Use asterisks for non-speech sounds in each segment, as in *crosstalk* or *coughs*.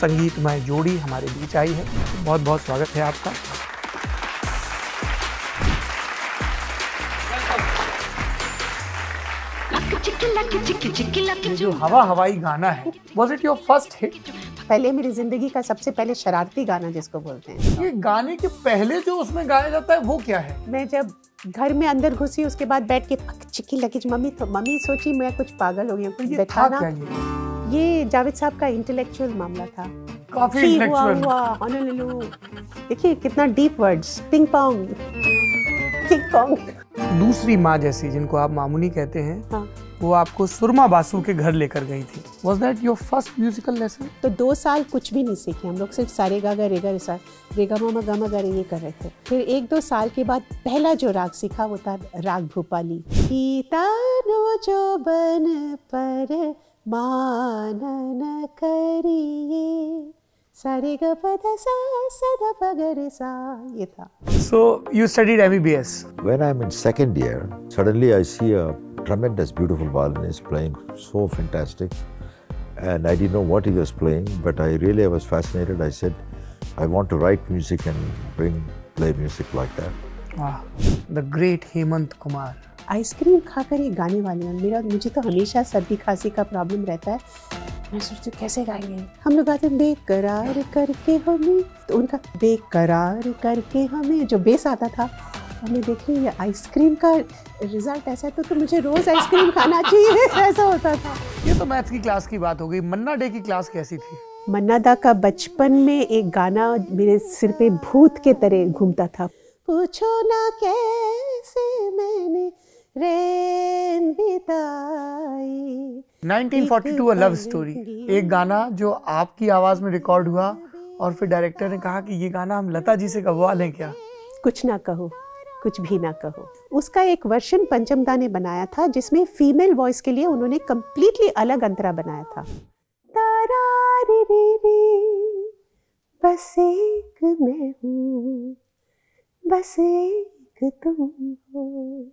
संगीतमय जोड़ी हमारे बीच आई है बहुत बहुत स्वागत है आपका जो हवा हवाई गाना है was it your first hit पहले मेरी जिंदगी का सबसे पहले शरारती गाना जिसको बोलते हैं ये गाने के पहले जो उसमें गाया जाता है वो क्या है मैं जब घर में अंदर घुसी उसके बाद बैठ के चिक्की लगी मम्मी तो मम्मी सोची मैं कुछ पागल हो गई ये जावेद साहब का इंटेलेक्चुअल मामला था काफी हुआ हुआ होनोलुलु देखिए कितना deep words ping pong ping pong दूसरी माँ जैसी जिनको आप मामूनी कहते हैं हाँ। वो आपको सुरमा बासु के घर लेकर गई थी was that your first musical lesson तो दो साल कुछ भी नहीं सीखे हम लोग सिर्फ सारे गा गा रेगा रेसा रेगा मामा गामा गा ये कर रहे थे फिर एक दो साल के बाद पहला जो राग सीखा वो था राग भोपाली सीता नो जो बन पर So you studied MBBS. When I'm in second year, suddenly I see a tremendous, beautiful violinist playing so fantastic, and I didn't know what he was playing, but I really was fascinated. I said, I want to write music and bring play music like that. Wow, the great Hemant Kumar. Ice cream खाकर ये गाने वाले हैं मेरा मुझे तो हमेशा सर्दी खांसी का प्रॉब्लम रहता है मैं सोचती हूँ कैसे गाएंगे हम लोग गाते हैं बेकरार करके हमें तो उनका बेकरार करके हमें जो बेस आता था हमने देखे ये आइसक्रीम का रिजल्ट ऐसा है तो, तो मुझे रोज आइसक्रीम खाना चाहिए *laughs* ऐसा होता था ये तो मैथ्स की क्लास की बात हो गई मन्ना डे की क्लास कैसी थी मन्ना दा का बचपन में एक गाना मेरे सिर पे भूत के तरह घूमता था पूछो ना कैसे मैंने बिताई 1942 अ लव स्टोरी एक गाना जो आपकी आवाज में रिकॉर्ड हुआ और फिर डायरेक्टर ने कहा कि ये गाना हम लता जी से गवा लें क्या कुछ ना कहो कुछ भी ना कहो उसका एक वर्षन पंचमदा ने बनाया था जिसमें फीमेल वॉइस के लिए उन्होंने कम्प्लीटली अलग अंतरा बनाया था रे रे, बस एक मैं हूँ बस एक तुम हो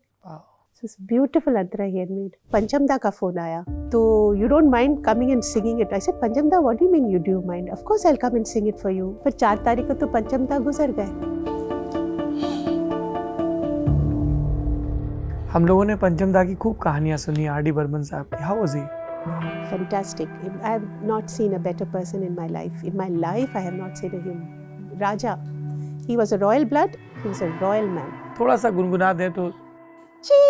this beautiful antra he had made. Panchamda ka phone aaya. So you don't mind coming and singing it? I said, Panchamda, what do you mean you do mind? Of course I'll come and sing it for you. पर चार तारीख को तो पंचमदा गुजर गए हम लोगों ने पंचमदा की खूब कहानियां सुनी आर डी बर्मन साहब की how was he Fantastic. I have not seen a better person in my life. In my life, I have not seen a human. Raja, he was a royal blood, he was a royal man. थोड़ा सा गुनगुना दें तो Hingbiki,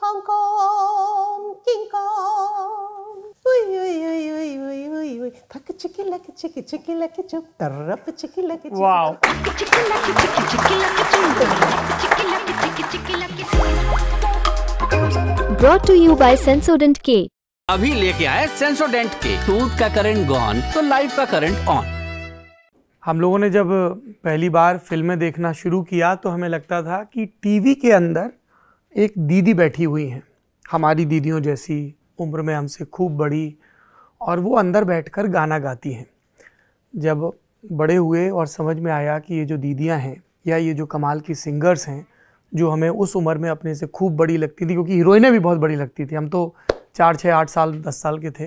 Hong Kong, King chicky chicky lucky choop, tarapa chicky lucky choop. Wow. Chicky lucky chicky chicky lucky choop. Chicky lucky chicky chicky lucky choop. Brought to you by Sensodent K. अभी लेके आए सेंसोडेंट के tooth का current gone तो life का current on हम लोगों ने जब पहली बार फिल्में देखना शुरू किया तो हमें लगता था कि टीवी के अंदर एक दीदी बैठी हुई हैं हमारी दीदियों जैसी उम्र में हमसे खूब बड़ी और वो अंदर बैठकर गाना गाती हैं जब बड़े हुए और समझ में आया कि ये जो दीदियाँ हैं या ये जो कमाल की सिंगर्स हैं जो हमें उस उम्र में अपने से खूब बड़ी लगती थी क्योंकि हीरोइनें भी बहुत बड़ी लगती थी हम तो चार छः आठ साल दस साल के थे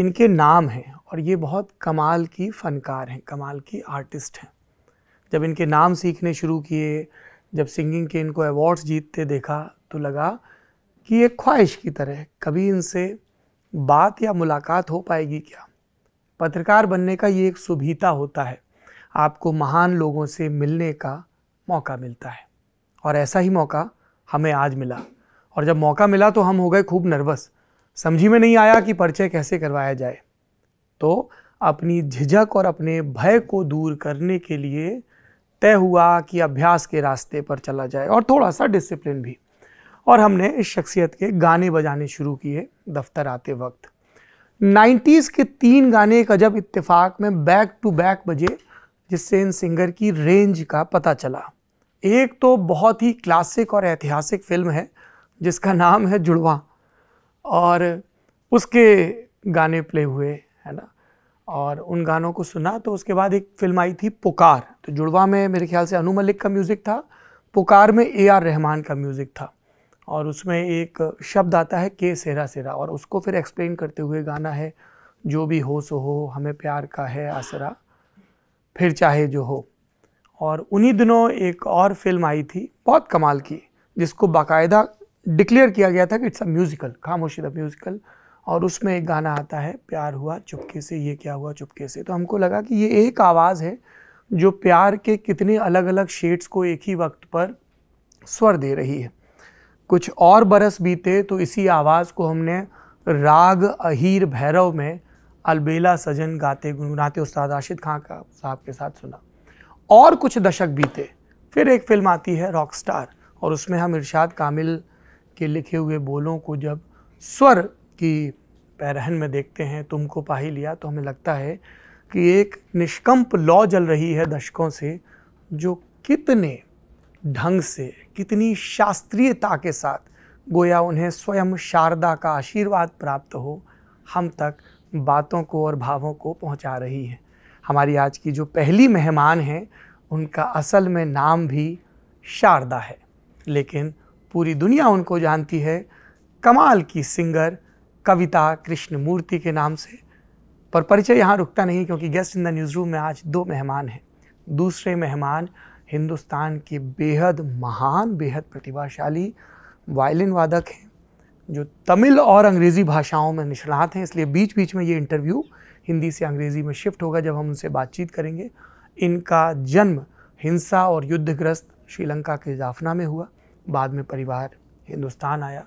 इनके नाम हैं और ये बहुत कमाल की फ़नकार हैं कमाल की आर्टिस्ट हैं जब इनके नाम सीखने शुरू किए जब सिंगिंग के इनको अवार्ड्स जीतते देखा तो लगा कि ये ख्वाहिश की तरह कभी इनसे बात या मुलाकात हो पाएगी क्या पत्रकार बनने का ये एक सुभीता होता है आपको महान लोगों से मिलने का मौका मिलता है और ऐसा ही मौका हमें आज मिला और जब मौका मिला तो हम हो गए खूब नर्वस समझी में नहीं आया कि परिचय कैसे करवाया जाए तो अपनी झिझक और अपने भय को दूर करने के लिए तय हुआ कि अभ्यास के रास्ते पर चला जाए और थोड़ा सा डिसिप्लिन भी और हमने इस शख्सियत के गाने बजाने शुरू किए दफ्तर आते वक्त 90s के तीन गाने एक अजब इत्तेफाक में बैक टू बैक बजे जिससे इन सिंगर की रेंज का पता चला एक तो बहुत ही क्लासिक और ऐतिहासिक फिल्म है जिसका नाम है जुड़वा और उसके गाने प्ले हुए है ना और उन गानों को सुना तो उसके बाद एक फिल्म आई थी पुकार तो जुड़वा में मेरे ख्याल से अनु मलिक का म्यूज़िक था पुकार में ए आर रहमान का म्यूज़िक था और उसमें एक शब्द आता है के सेरा सेरा और उसको फिर एक्सप्लेन करते हुए गाना है जो भी हो सो हो हमें प्यार का है आसरा फिर चाहे जो हो और उन्हीं दिनों एक और फिल्म आई थी बहुत कमाल की जिसको बाकायदा डिक्लेयर किया गया था कि it's a musical Khamoshi the musical और उसमें एक गाना आता है प्यार हुआ चुपके से ये क्या हुआ चुपके से तो हमको लगा कि ये एक आवाज़ है जो प्यार के कितने अलग अलग शेड्स को एक ही वक्त पर स्वर दे रही है कुछ और बरस बीते तो इसी आवाज़ को हमने राग अहीर भैरव में अलबेला सजन गाते गुनगुनाते उस्ताद राशिद खां का साहब के साथ सुना और कुछ दशक बीते फिर एक फिल्म आती है रॉक स्टार और उसमें हम इरशाद कामिल के लिखे हुए बोलों को जब स्वर की पैरहन में देखते हैं तुमको पाही लिया तो हमें लगता है कि एक निष्कंप लॉ जल रही है दशकों से जो कितने ढंग से कितनी शास्त्रीयता के साथ गोया उन्हें स्वयं शारदा का आशीर्वाद प्राप्त हो हम तक बातों को और भावों को पहुंचा रही हैं हमारी आज की जो पहली मेहमान हैं उनका असल में नाम भी शारदा है लेकिन पूरी दुनिया उनको जानती है कमाल की सिंगर कविता कृष्णमूर्ति के नाम से पर परिचय यहाँ रुकता नहीं क्योंकि guest in the news room में आज दो मेहमान हैं दूसरे मेहमान हिंदुस्तान के बेहद महान बेहद प्रतिभाशाली वायलिन वादक हैं जो तमिल और अंग्रेज़ी भाषाओं में निष्णात हैं इसलिए बीच बीच में ये इंटरव्यू हिंदी से अंग्रेज़ी में शिफ्ट होगा जब हम उनसे बातचीत करेंगे इनका जन्म हिंसा और युद्धग्रस्त श्रीलंका के जाफना में हुआ बाद में परिवार हिंदुस्तान आया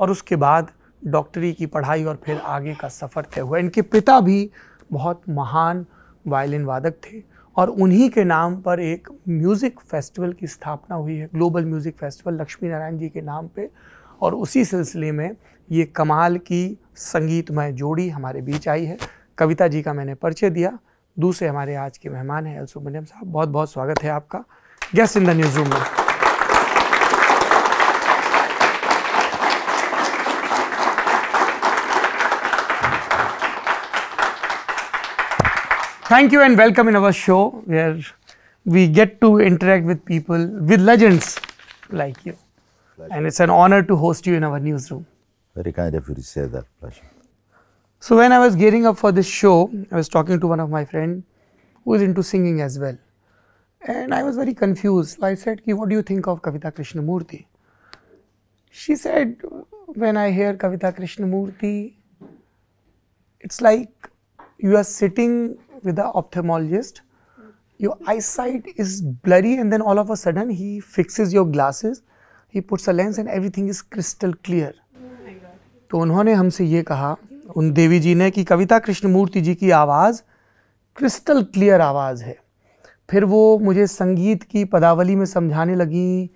और उसके बाद डॉक्टरी की पढ़ाई और फिर आगे का सफ़र तय हुआ इनके पिता भी बहुत महान वायलिन वादक थे और उन्हीं के नाम पर एक म्यूज़िक फेस्टिवल की स्थापना हुई है global music festival Lakshmi Narayan ji के नाम पे और उसी सिलसिले में ये कमाल की संगीतमय जोड़ी हमारे बीच आई है कविता जी का मैंने परिचय दिया दूसरे हमारे आज के मेहमान हैं एल सुब्रमण्यम साहब बहुत बहुत स्वागत है आपका guest in the news room में Thank you and welcome in our show where we get to interact with people, with legends like you. Pleasure. And it's an honor to host you in our newsroom. Very kind of you to say that, pleasure. So when I was gearing up for this show, I was talking to one of my friend who is into singing as well. And I was very confused. So I said, Ki, what do you think of Kavita Krishnamurti? She said, when I hear Kavita Krishnamurti, it's like you are sitting with the ophthalmologist. Your eyesight is blurry, and then all of a sudden he fixes your glasses. He puts a lens, and everything is crystal clear. तो उन्होंने हमसे ये कहा उन देवी जी ने कि कविता कृष्णमूर्ति जी की आवाज़ क्रिस्टल क्लियर आवाज़ है फिर वो मुझे संगीत की पदावली में समझाने लगी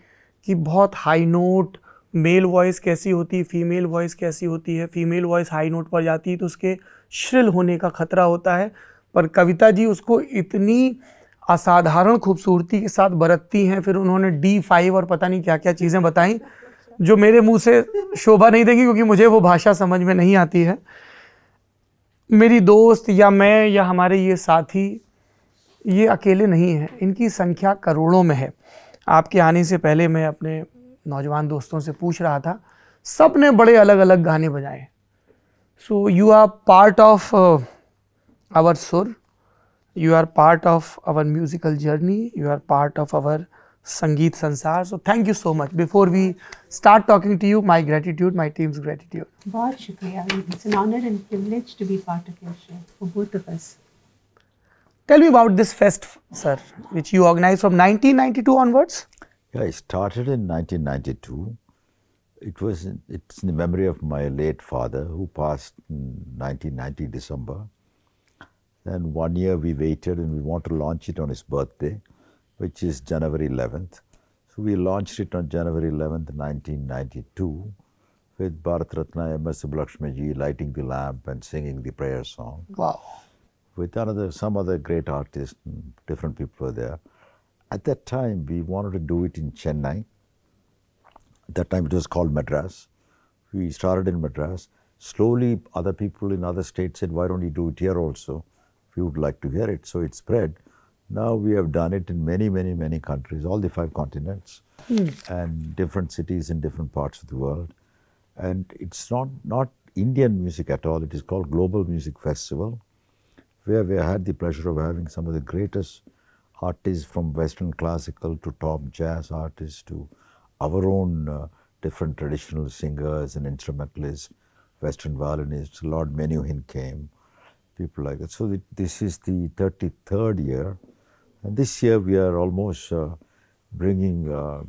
कि बहुत हाई नोट मेल वॉइस कैसी होती है फीमेल वॉइस कैसी होती है फीमेल वॉइस हाई नोट पर जाती है तो उसके श्रिल होने का खतरा होता है पर कविता जी उसको इतनी असाधारण खूबसूरती के साथ बरतती हैं फिर उन्होंने डी फाइव और पता नहीं क्या क्या चीज़ें बताई जो मेरे मुंह से शोभा नहीं देगी क्योंकि मुझे वो भाषा समझ में नहीं आती है मेरी दोस्त या मैं या हमारे ये साथी ये अकेले नहीं हैं इनकी संख्या करोड़ों में है आपके आने से पहले मैं अपने नौजवान दोस्तों से पूछ रहा था सब ने बड़े अलग अलग गाने बजाए so you are part of our sur you are part of our musical journey you are part of our sangeet sansar so thank you so much before we start talking to you my gratitude my team's gratitude it's an honor and privilege to be part of your show for both of us tell me about this fest sir which you organized from 1992 onwards yeah it started in 1992 it was it's in the memory of my late father who passed in 1990 december and one year we waited and we want to launch it on his birthday, which is January 11th. So we launched it on January 11th, 1992 with Bharat Ratna M.S. Lakshmaji lighting the lamp and singing the prayer song. Wow. With another, some other great artists, mm, different people were there. At that time, we wanted to do it in Chennai. At that time, it was called Madras. We started in Madras. Slowly, other people in other states said, why don't you do it here also? we would like to hear it. So it spread. Now we have done it in many, many, many countries, all the five continents, mm. and different cities in different parts of the world. And it's not, not Indian music at all. It is called Global Music Festival, where we had the pleasure of having some of the greatest artists from Western classical to top jazz artists to our own uh, different traditional singers and instrumentalists, Western violinists. Lord Menuhin came, people like that. So this is the 33rd year. And this year we are almost uh, bringing uh,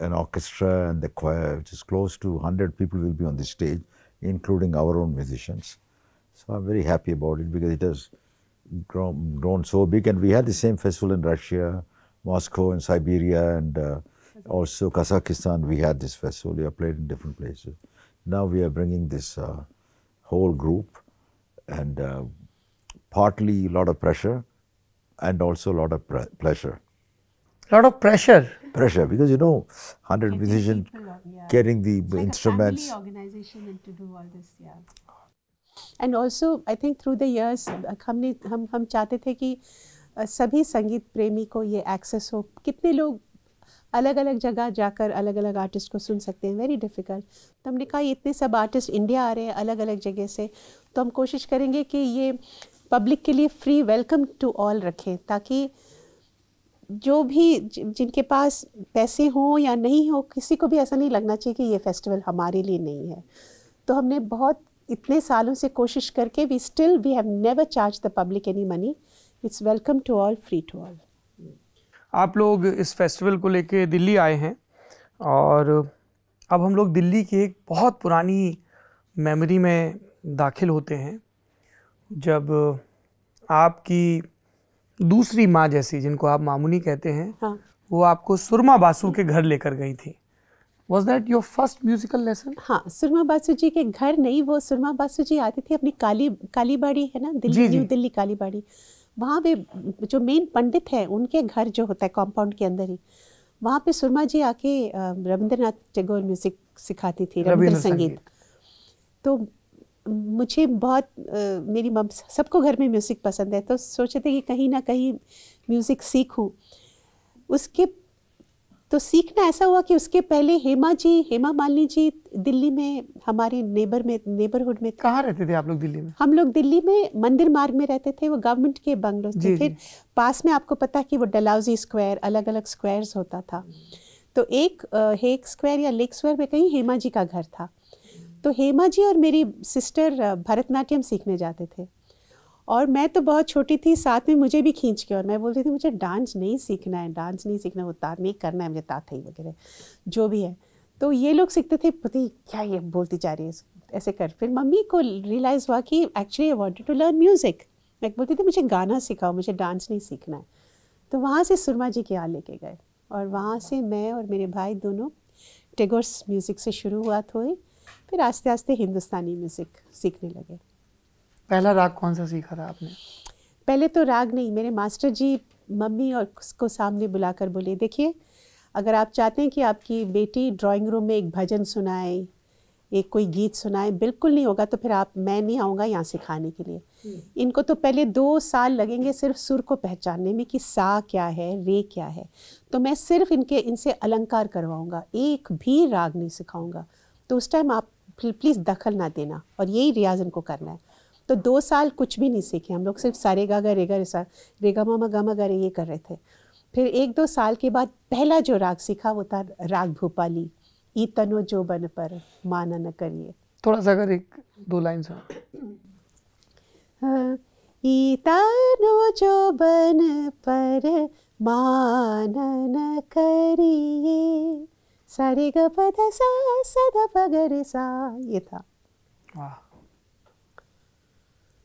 an orchestra and the choir, which is close to 100 people will be on the stage, including our own musicians. So I'm very happy about it because it has grown, grown so big. And we had the same festival in Russia, Moscow and Siberia and uh, also Kazakhstan. We had this festival. We have played in different places. Now we are bringing this uh, whole group and uh, partly a lot of pressure and also a lot of pleasure. A lot of pressure. Pressure, because you know, 100 musicians yeah. getting the it's instruments. Like organization and to do all this, yeah. And also I think through the years हमने हम हम चाहते थे कि सभी संगीत प्रेमी को ये एक्सेस हो कितने लोग अलग अलग जगह जाकर अलग अलग आर्टिस्ट को सुन सकते हैं वेरी डिफ़िकल्ट तो हमने कहा इतने सब आर्टिस्ट इंडिया आ रहे हैं अलग अलग जगह से तो हम कोशिश करेंगे कि ये पब्लिक के लिए फ्री वेलकम टू ऑल रखें ताकि जो भी जिनके पास पैसे हों या नहीं हो किसी को भी ऐसा नहीं लगना चाहिए कि ये फेस्टिवल हमारे लिए नहीं है तो हमने बहुत इतने सालों से कोशिश करके we still we have never charge the public any money it's welcome to all free to all आप लोग इस फेस्टिवल को लेके दिल्ली आए हैं और अब हम लोग दिल्ली की एक बहुत पुरानी मेमोरी में दाखिल होते हैं जब आपकी दूसरी माँ जैसी जिनको आप मामूनी कहते हैं हाँ. वो आपको सुरमा बासु के घर लेकर गई थी was that your first musical lesson हाँ सुरमा बासु जी के घर नहीं वो सुरमा बासु जी आती थी अपनी काली कालीबाड़ी है ना दिल्ली न्यू दिल्ली कालीबाड़ी वहाँ पे जो मेन पंडित हैं उनके घर जो होता है कॉम्पाउंड के अंदर ही वहाँ पे सुरमा जी आके रविंद्रनाथ टैगोर म्यूजिक सिखाती थी रविंद्र संगीत तो मुझे बहुत आ, मेरी मम सबको घर में म्यूज़िक पसंद है तो सोचे थे कि कहीं ना कहीं म्यूज़िक सीखूं उसके तो सीखना ऐसा हुआ कि उसके पहले हेमा जी हेमा मालिनी जी दिल्ली में हमारे नेबर में नेबरहुड में कहाँ रहते थे आप लोग दिल्ली में हम लोग दिल्ली में मंदिर मार्ग में रहते थे वो गवर्नमेंट के बंगलो थे फिर पास में आपको पता कि वो डलाउजी स्क्वायर अलग अलग स्क्वायर्स होता था तो एक हेक स्क्वायर या लेक स्क्वायर में कहीं हेमा जी का घर था तो हेमा जी और मेरी सिस्टर भरतनाट्यम सीखने जाते थे और मैं तो बहुत छोटी थी साथ में मुझे भी खींच के और मैं बोलती थी मुझे डांस नहीं सीखना है डांस नहीं सीखना वो ता नहीं करना है मुझे ताथई वगैरह जो भी है तो ये लोग सीखते थे पति क्या ये बोलती जा रही है ऐसे कर फिर मम्मी को रियलाइज़ हुआ कि actually I wanted to learn music मैं बोलती थी मुझे गाना सिखाओ मुझे डांस नहीं सीखना है तो वहाँ से सुरमा जी के यहाँ लेके गए और वहाँ से मैं और मेरे भाई दोनों टेगोर्स म्यूज़िक से शुरू हुआ थोड़ी फिर आस्ते आस्ते हिंदुस्तानी म्यूज़िक सीखने लगे पहला राग कौन सा सीखा था आपने पहले तो राग नहीं मेरे मास्टर जी मम्मी और उसको सामने बुलाकर बोले देखिए अगर आप चाहते हैं कि आपकी बेटी ड्राइंग रूम में एक भजन सुनाए एक कोई गीत सुनाए बिल्कुल नहीं होगा तो फिर आप मैं नहीं आऊँगा यहाँ सिखाने के लिए हम्म। इनको तो पहले दो साल लगेंगे सिर्फ सुर को पहचानने में कि सा क्या है रे क्या है तो मैं सिर्फ इनके इनसे अलंकार करवाऊँगा एक भी राग नहीं सिखाऊँगा तो उस टाइम आप प्लीज़ दखल ना देना और यही रियाज इनको करना है तो दो साल कुछ भी नहीं सीखे हम लोग सिर्फ सारे गा गा रेगा रेसा रेगा मामा गा मा गा रे ये कर रहे थे फिर एक दो साल के बाद पहला जो राग सीखा वो था राग भोपाली ई तनो जो बन पर माना न करिए थोड़ा सा अगर एक दो लाइन सा हाँ, ई तनो जो बन पर माना न करिए सारे ग सा सदा पगर सा ये था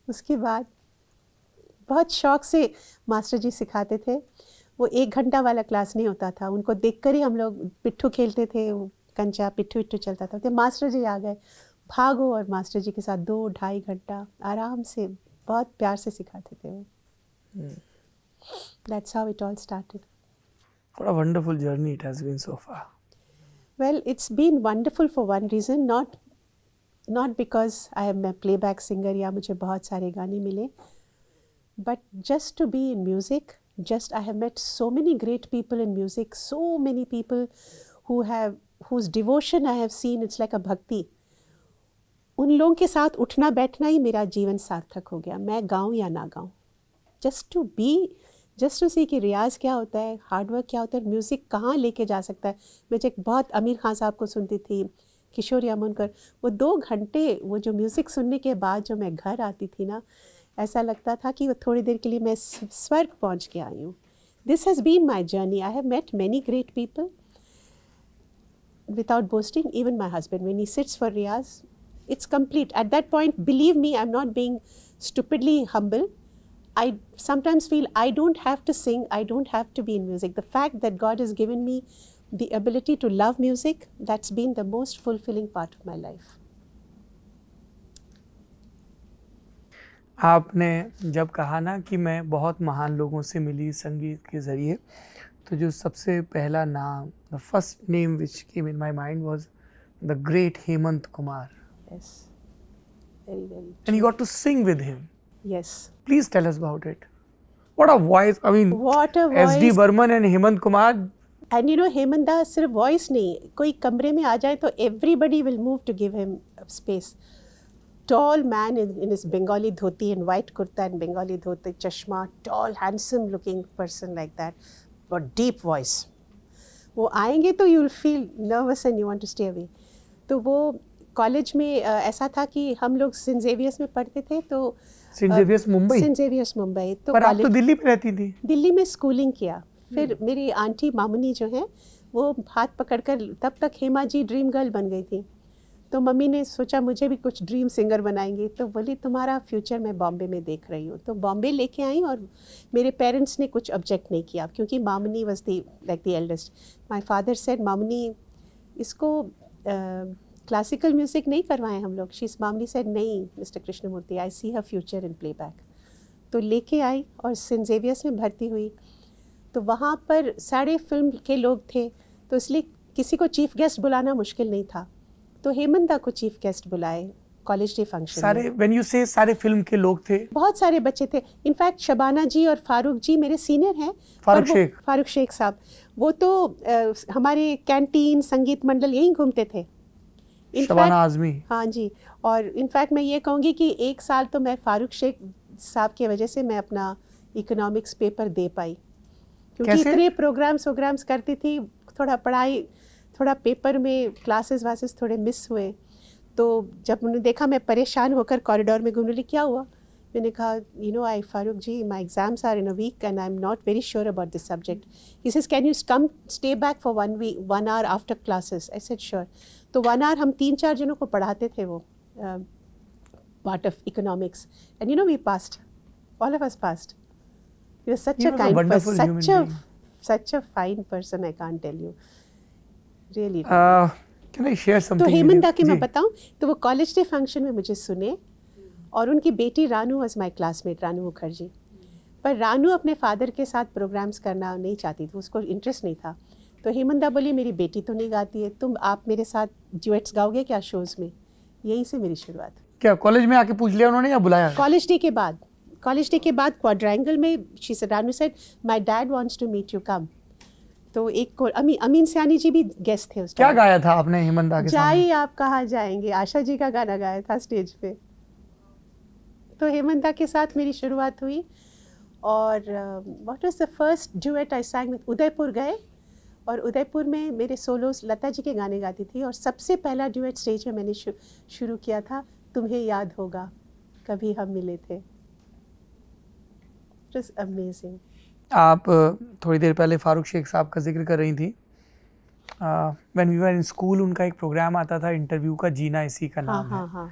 उसके बाद बहुत शौक से मास्टर जी सिखाते थे वो एक घंटा वाला क्लास नहीं होता था उनको देखकर ही हम लोग पिट्ठू खेलते थे कंचा पिट्ठू विट्ठू चलता था तो मास्टर जी आ गए भागो और मास्टर जी के साथ दो ढाई घंटा आराम से बहुत प्यार से सिखाते थे वो that's how it all started What a wonderful journey it has been so far. Well, it's been wonderful for one reason, not not because I am a playback singer या मुझे बहुत सारे गाने मिले but just to be in music, just I have met so many great people in music, so many people who have whose devotion I have seen, it's like a bhakti. उन लोगों के साथ उठना बैठना ही मेरा जीवन सार्थक हो गया मैं गाऊं या ना गाऊं जस्ट टू बी जस्ट उसी की रियाज क्या होता है हार्डवर्क क्या होता है म्यूज़िक कहाँ लेके जा सकता है मैं एक बहुत अमीर खान साहब को सुनती थी किशोर यामुनकर वो दो घंटे वो जो म्यूज़िक सुनने के बाद जो मैं घर आती थी ना ऐसा लगता था कि वो थोड़ी देर के लिए मैं स्वर्ग पहुँच के आई हूँ this has been my journey I have met many great people without boasting even my husband many sits for रियाज it's complete at that point believe me I am not being stupidly humble I sometimes feel I don't have to sing, I don't have to be in music. The fact that God has given me the ability to love music, that's been the most fulfilling part of my life. आपने जब कहा ना कि मैं बहुत महान लोगों से मिली संगीत के ज़रिए तो जो सबसे पहला नाम the first name which came in my mind was the great Hemant Kumar and you got to sing with him Yes. Please tell us about it. What a voice. I mean, what a voice. S.D. Burman and Hemant Kumar. And you know, Hemant da सिर्फ voice नहीं कोई कमरे में आ जाए तो everybody will move to give him space. Tall man in, in his Bengali dhoti and white kurta and Bengali dhoti, chashma, tall, handsome looking person like that, but deep voice. वो आएंगे तो you will feel nervous and you want to stay away तो वो college में ऐसा था कि हम लोग सेंट जेवियर्स में पढ़ते थे तो Saint Xavier's Mumbai Saint Xavier's Mumbai तो पर आप तो दिल्ली में रहती थी दिल्ली में स्कूलिंग किया फिर मेरी आंटी मामनी जो है वो हाथ पकड़कर तब तक हेमा जी ड्रीम गर्ल बन गई थी तो मम्मी ने सोचा मुझे भी कुछ ड्रीम सिंगर बनाएंगे तो बोली तुम्हारा फ्यूचर मैं बॉम्बे में देख रही हूँ तो बॉम्बे लेके आई और मेरे पेरेंट्स ने कुछ ऑब्जेक्ट नहीं किया क्योंकि Mamoni was the like the eldest my father said Mamoni इसको uh, क्लासिकल म्यूज़िक नहीं करवाएं हम लोग शीस मामी सेड नहीं mister Krishnamurthy I see her future in playback तो लेके आई और सेंट में भर्ती हुई तो वहाँ पर सारे फिल्म के लोग थे तो इसलिए किसी को चीफ गेस्ट बुलाना मुश्किल नहीं था तो हेमंदा को चीफ गेस्ट बुलाए कॉलेज डे फंक्शन सारे व्हेन यू से सारे फिल्म के लोग थे बहुत सारे बच्चे थे इनफैक्ट शबाना जी और फारूक जी मेरे सीनियर हैं फारूक शेख फारूक शेख साहब वो तो आ, हमारे कैंटीन संगीत मंडल यहीं घूमते थे शबाना आजमी हाँ जी और इनफैक्ट मैं ये कहूँगी कि एक साल तो मैं फारूक शेख साहब की वजह से मैं अपना इकोनॉमिक्स पेपर दे पाई क्योंकि कैसे? इतने प्रोग्राम्स वोग्राम्स करती थी थोड़ा पढ़ाई थोड़ा पेपर में क्लासेस वासेस थोड़े मिस हुए तो जब उन्होंने देखा मैं परेशान होकर कॉरिडोर में घूमने लगी क्या हुआ मैंने कहा you know I Farooq ji my exams are in a week and I am not very sure about this subject this says can you come stay back for one week one hour after classes I said sure तो one hour हम तीन चार जनों को पढ़ाते थे वो part of economics and you know we passed all of us passed you are such a kind such a such a fine person I can't tell you really can I share something तो हेमंदा की मैं बताऊं तो वो college day function में मुझे सुने और उनकी बेटी Ranu was my classmate Ranu Mukherjee पर रानू अपने फादर के साथ प्रोग्राम्स करना नहीं चाहती थी उसको इंटरेस्ट नहीं था तो हेमंदा बोली मेरी बेटी तो नहीं गाती है तुम आप मेरे साथ जुएट्स गाओगे क्या शोज़ में यही से मेरी शुरुआत क्या कॉलेज में आके पूछ लिया उन्होंने या बुलाया कॉलेज डे के बाद कॉलेज डे के बाद क्वाड्रैंगल में शी सडानू said my dad wants to meet you come तो एक अमी, अमीन सियानी जी भी गेस्ट थे उस क्या गाया था आपने हेमंदा के जाइए आप कहा जाएंगे आशा जी का गाना गाया था स्टेज पे तो हेमंदा के साथ मेरी शुरुआत हुई और what was the first duet I sang with Udaipur गए और उदयपुर में मेरे सोलोस लता जी के गाने गाती थी और सबसे पहला ड्यूएट स्टेज में मैंने शुरू किया था तुम्हें याद होगा कभी हम मिले थे अमेजिंग आप थोड़ी देर पहले फ़ारूक शेख साहब का जिक्र कर रही थी when we were in school उनका एक प्रोग्राम आता था इंटरव्यू का जीना इसी का हाँ, नाम हाँ, है हाँ,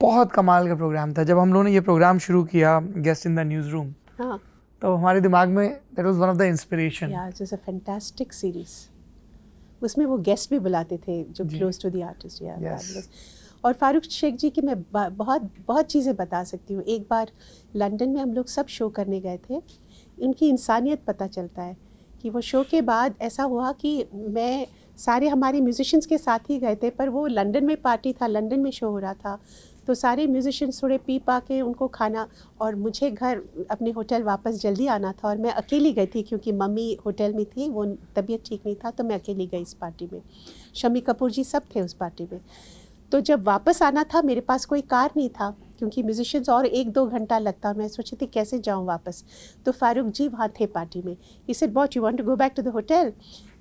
बहुत कमाल का प्रोग्राम था जब हम लोगों ने ये प्रोग्राम शुरू किया guest in the news room हाँ. तो हमारे दिमाग में that was one of the inspiration या अ फैंटास्टिक सीरीज उसमें वो गेस्ट भी बुलाते थे जो क्लोज टू द आर्टिस्ट या और फारूक शेख जी की मैं बहुत बहुत चीज़ें बता सकती हूँ एक बार लंदन में हम लोग सब शो करने गए थे इनकी इंसानियत पता चलता है कि वो शो के बाद ऐसा हुआ कि मैं सारे हमारे म्यूजिशंस के साथ ही गए थे पर वो लंदन में पार्टी था लंदन में शो हो रहा था तो सारे म्यूज़िशियंस थोड़े पी पा के उनको खाना और मुझे घर अपने होटल वापस जल्दी आना था और मैं अकेली गई थी क्योंकि मम्मी होटल में थी वो तबीयत ठीक नहीं था तो मैं अकेली गई इस पार्टी में शमी कपूर जी सब थे उस पार्टी में तो जब वापस आना था मेरे पास कोई कार नहीं था क्योंकि म्यूजिशियंस और एक दो घंटा लगता मैं सोची थी कैसे जाऊँ वापस तो फारूक जी वहाँ थे पार्टी में इस इट बॉट you want to go back to the hotel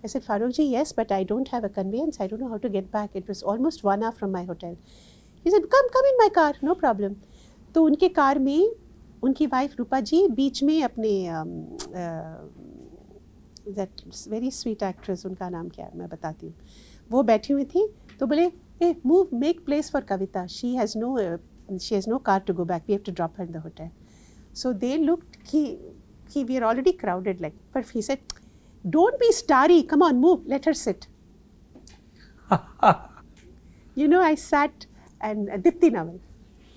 ऐसे Farooq ji yes but I don't have a conveyance. I don't know how to get back it was almost one hour from my hotel said, come, come in my car, no problem. तो उनके car में उनकी wife रूपा जी बीच में अपने very sweet actress उनका नाम क्या है मैं बताती हूँ वो बैठी हुई थी तो बोले ए move make place for Kavita she has no she has no car to go back we have to drop her the hotel so they look की we are already crowded like पर फी said don't be starry come on move let her you know I said and uh, Dipti Naval.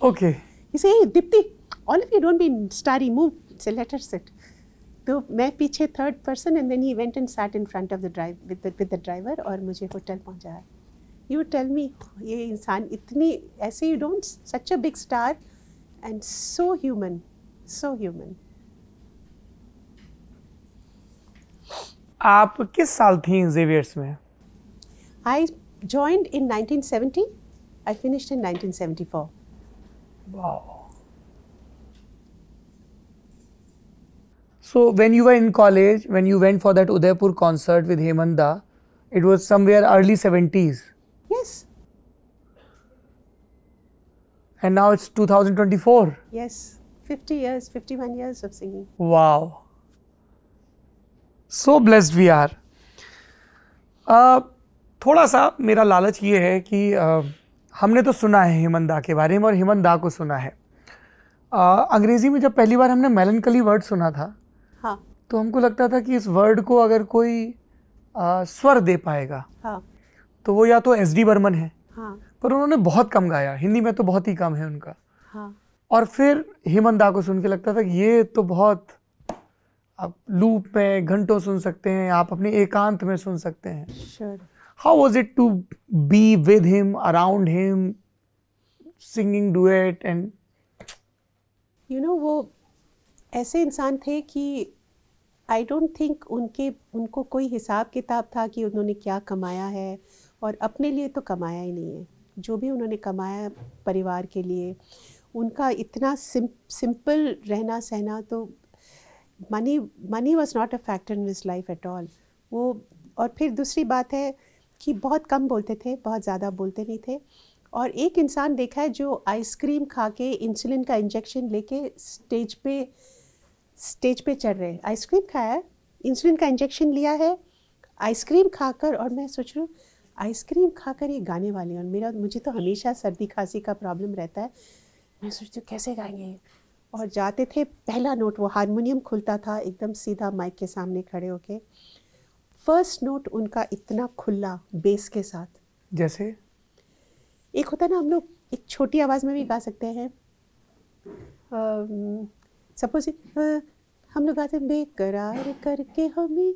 Okay. He said, hey, Dipti, all of you don't be starry move. It's a letter set. तो मैं पीछे third person and then he went and sat in front of the drive with the driver और मुझे hotel पहुंचाया you tell मी ये इंसान इतनी ऐसे you don't such a big star and so human so human आप किस साल थी जेवियर्स में I joined in 1970 I finished in 1974. Wow. So when you were in college, when you went for that Udaipur concert with Hemanda, it was somewhere early 70s. Yes. And now it's 2024. Yes. 50 years, 51 years of singing. Wow. So blessed we are. थोड़ा सा मेरा लालच ये है कि uh, हमने तो सुना है हेमंत दा के बारे में और हेमंत दा को सुना है आ, अंग्रेजी में जब पहली बार हमने मेलनकली वर्ड सुना था हाँ तो हमको लगता था कि इस वर्ड को अगर कोई आ, स्वर दे पाएगा हाँ तो वो या तो एस डी बर्मन है हाँ पर उन्होंने बहुत कम गाया हिंदी में तो बहुत ही कम है उनका हाँ और फिर हेमंत दा को सुन के लगता था कि ये तो बहुत आप लूप में घंटों सुन सकते हैं आप अपने एकांत में सुन सकते हैं sure. how was it to be with him, around him, singing duet and you know वो ऐसे इंसान थे कि आई डोंट थिंक उनके उनको कोई हिसाब किताब था कि उन्होंने क्या कमाया है और अपने लिए तो कमाया ही नहीं है जो भी उन्होंने कमाया परिवार के लिए उनका इतना सिम, सिंपल रहना सहना तो money money was not a factor in his life at all वो और फिर दूसरी बात है कि बहुत कम बोलते थे बहुत ज़्यादा बोलते नहीं थे और एक इंसान देखा है जो आइसक्रीम खा के इंसुलिन का इंजेक्शन लेके स्टेज पे स्टेज पे चढ़ रहे हैं आइसक्रीम खाया है इंसुलिन का इंजेक्शन लिया है आइसक्रीम खाकर और मैं सोच रही हूँ आइसक्रीम खाकर ये गाने वाले हैं मेरा मुझे तो हमेशा सर्दी खांसी का प्रॉब्लम रहता है मैं सोचती हूँ कैसे गाएंगे और जाते थे पहला नोट वो हारमोनियम खुलता था एकदम सीधा माइक के सामने खड़े होके फर्स्ट नोट उनका इतना खुला बेस के साथ जैसे एक होता है ना हम लोग एक छोटी आवाज़ में भी गा सकते हैं सपोज हम लोग गाते हैं बेकरार करके हमें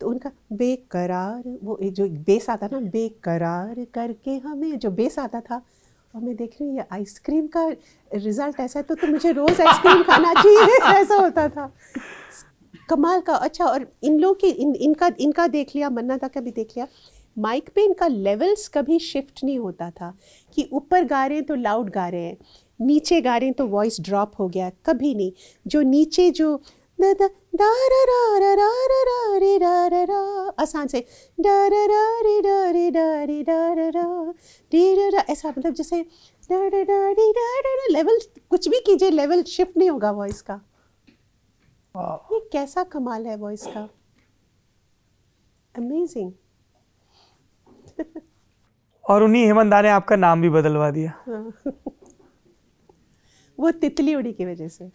तो उनका बेकरार वो जो बेस आता ना बेकरार करके हमें जो बेस आता था और मैं देख रही हूँ ये आइसक्रीम का रिजल्ट ऐसा है तो, तो मुझे रोज़ आइसक्रीम खाना चाहिए *laughs* ऐसा होता था कमाल का अच्छा और इन लोगों की इन इनका इनका देख लिया मन्ना दा का भी देख लिया माइक पे इनका लेवल्स कभी शिफ्ट नहीं होता था कि ऊपर गा रहे हैं तो लाउड गा रहे हैं नीचे गा रहे हैं तो वॉइस ड्रॉप हो गया कभी नहीं जो नीचे जो आसान से ऐसा मतलब जैसे लेवल कुछ भी कीजिए लेवल शिफ्ट नहीं होगा वॉइस का ये कैसा कमाल है वॉइस का अमेजिंग और उन्हीं हेमंदा ने आपका नाम भी बदलवा दिया हाँ। वो तितली उड़ी की वजह से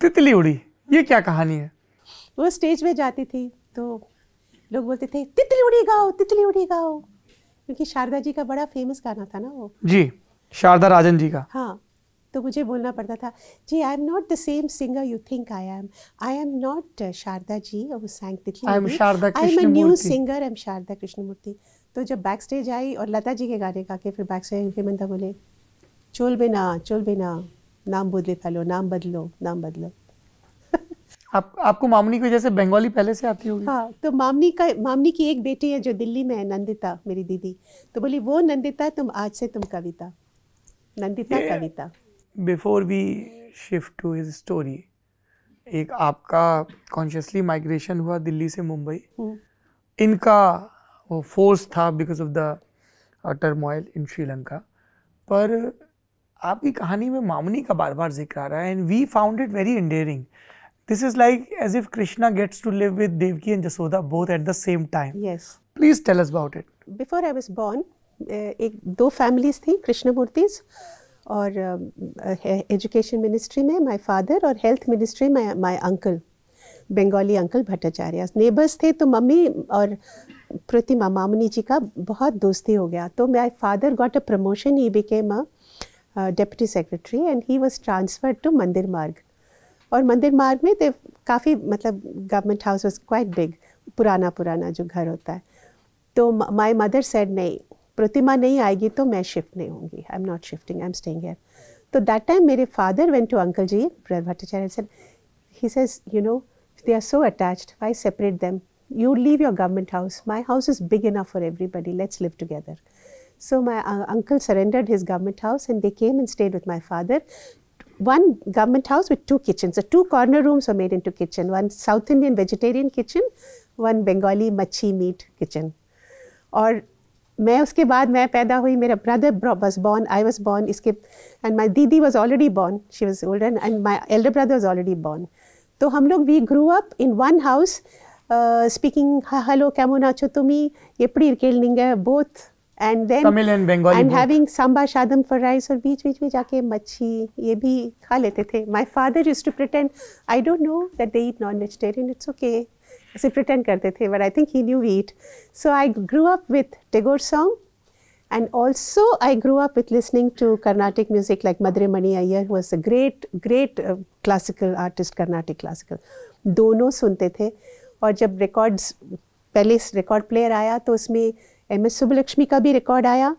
तितली उड़ी ये क्या कहानी है वो स्टेज में जाती थी तो लोग बोलते थे तितली उड़ी गाओ तितली उड़ी गाओ क्योंकि शारदा जी का बड़ा फेमस गाना था ना वो जी शारदा राजन जी का हाँ तो मुझे बोलना पड़ता था जी I am not the same singer you think I am I am not Sharda ji वो सैंग तिथि I am a new singer I am Sharda Krishnamurthy तो जब बैक स्टेज आई और लता जी के गाने गा के फिर बैक स्टेज हेमंता बोले चोल बिना चोल बिना नाम बदले फैलो नाम बदलो नाम बदलो *laughs* आप आपको मामनी की वजह से बंगाली पहले से आती होगी हाँ तो मामनी का मामनी की एक बेटी है जो दिल्ली में है नंदिता मेरी दीदी तो बोली वो नंदिता तुम आज से तुम Kavita Nandita Kavita before we shift to his story एक आपका कॉन्शियसली माइग्रेशन हुआ दिल्ली से मुंबई हम्म। इनका वो फोर्स था because of the turmoil in Sri Lanka पर आपकी कहानी में मामनी का बार बार जिक्र आ रहा है and we found it very endearing this is like as if Krishna gets to live with Devaki and Jasoda both at the same time yes please tell us about it before I was born एक दो families थी कृष्णमूर्तिज और education ministry में my father और health ministry में my uncle Bengali uncle Bhattacharya neighbours थे तो mummy और प्रतिमा मामनी जी का बहुत दोस्ती हो गया तो my father got a promotion he became a deputy secretary and he was transferred to Mandir Marg और मंदिर मार्ग में तो काफ़ी मतलब government house was quite big पुराना पुराना जो घर होता है तो माई मदर सेड नहीं प्रतिमा नहीं आएगी तो मैं शिफ्ट नहीं होंगी I am not shifting I am staying here तो दैट टाइम मेरे फादर went to uncle ji brother Bhattacharya said he says you know they are so attached I separate you leave your government house. My house is big enough for everybody. Let's live together. So my uh, uncle surrendered his government house and they came and stayed with my father. One government house with two kitchens. The two corner rooms were made into kitchen. One South Indian vegetarian kitchen, one Bengali machi meat kitchen. Or मैं उसके बाद मैं पैदा हुई मेरा brother was born I was born इसके and my दीदी was already born she was old and my elder brother was already born तो हम लोग we grew up in one house speaking hello नाचो तुम्हें एपड़ी இருக்கேள் both and then and having sambar sadam for rice और बीच बीच में जाके मच्छी ये भी खा लेते थे my father use to pretend I don't know that they eat non vegetarian it's okay ऐसे प्रिटेंड करते थे but I think he knew we eat so I grew up with Tagore song and also I grew up with listening to Carnatic music like Madurai Mani Iyer was a great great classical artist Carnatic classical दोनों सुनते थे और जब records पहले record player आया तो उसमें M S Subbulakshmi का भी रिकॉर्ड आया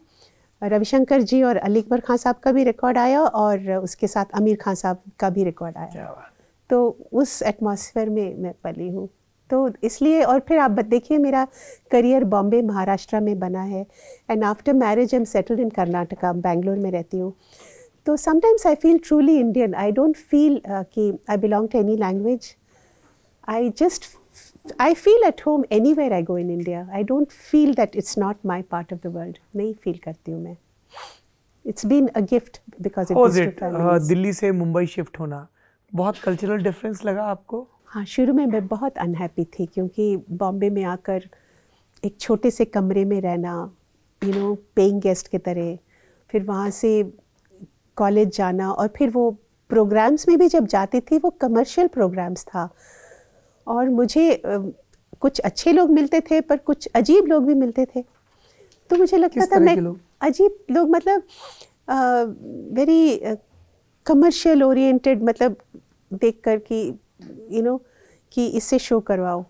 रविशंकर जी और अली अकबर खान साहब का भी रिकॉर्ड आया और उसके साथ आमिर खान साहब का भी रिकॉर्ड आया तो उस एटमॉस्फेयर में मैं पली हूँ तो इसलिए और फिर आप देखिए मेरा करियर बॉम्बे महाराष्ट्र में बना है and after marriage I am settled in Karnataka Bangalore में रहती हूँ तो sometimes I feel truly Indian I don't feel कि I belong to any language I just I feel at home anywhere I go in India I don't feel that it's not my part of the world नहीं feel करती हूँ मैं. It's been a gift because Delhi से Mumbai shift होना बहुत cultural difference लगा आपको हाँ शुरू में मैं बहुत अनहैप्पी थी क्योंकि बॉम्बे में आकर एक छोटे से कमरे में रहना यू नो पेइंग गेस्ट की तरह फिर वहाँ से कॉलेज जाना और फिर वो प्रोग्राम्स में भी जब जाती थी वो कमर्शियल प्रोग्राम्स था और मुझे कुछ अच्छे लोग मिलते थे पर कुछ अजीब लोग भी मिलते थे तो मुझे लगता था मैं लो? अजीब लोग मतलब वेरी कमर्शियल ओरिएंटेड मतलब देख कर कि यू नो कि इससे शो करवाओ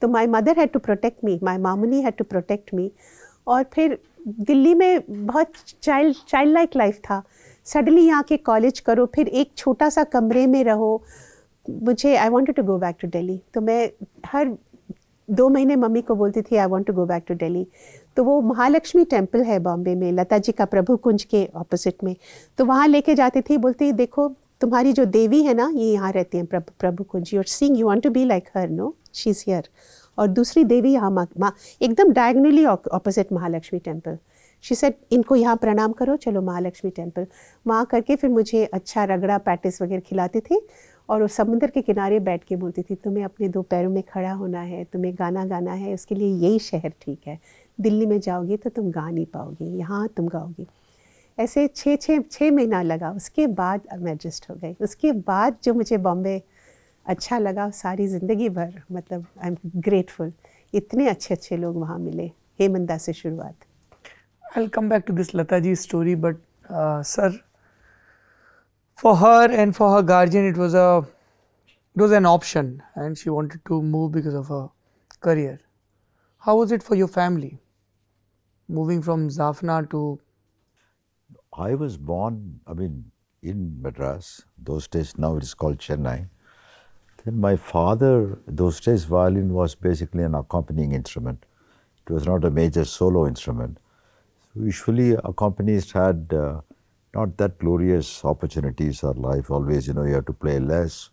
तो my mother had to protect me my Mamoni had to protect me और फिर दिल्ली में बहुत चाइल्ड चाइल्ड लाइक लाइफ था सडनली यहाँ के कॉलेज करो फिर एक छोटा सा कमरे में रहो मुझे I want to go back to Delhi तो मैं हर दो महीने मम्मी को बोलती थी I want to go back to Delhi तो वो महालक्ष्मी टेम्पल है बॉम्बे में लता जी का प्रभु कुंज के ऑपोजिट में तो वहाँ लेके जाती थी बोलती देखो तुम्हारी जो देवी है ना ये यहाँ रहती हैं प्रभु प्रभु जी और sing you want to be like her no she is here और दूसरी देवी यहाँ माँ मा, एकदम diagonally opposite Mahalakshmi temple she set इनको यहाँ प्रणाम करो चलो महालक्ष्मी टेम्पल वहाँ करके फिर मुझे अच्छा रगड़ा पैटिस वगैरह खिलाते थे और वो समुद्र के किनारे बैठ के बोलती थी तुम्हें अपने दो पैरों में खड़ा होना है तुम्हें गाना गाना है उसके लिए यही शहर ठीक है दिल्ली में जाओगे तो तुम गा नहीं पाओगे यहाँ तुम गाओगे ऐसे छः छः छः महीना लगा उसके बाद अब मैं एडजस्ट हो गई उसके बाद जो मुझे बॉम्बे अच्छा लगा सारी ज़िंदगी भर मतलब आई एम ग्रेटफुल इतने अच्छे अच्छे लोग वहाँ मिले हेमंदा से शुरुआत I come back to this Lata ji story but sir for her and for her guardian it was a was an option and she wanted to move because of a career how was it for your family moving from Jaffna to I was born, I mean, in Madras, those days, now it is called Chennai. Then my father, those days, violin was basically an accompanying instrument. It was not a major solo instrument. So usually, accompanists had uh, not that glorious opportunities or life. Always, you know, you have to play less.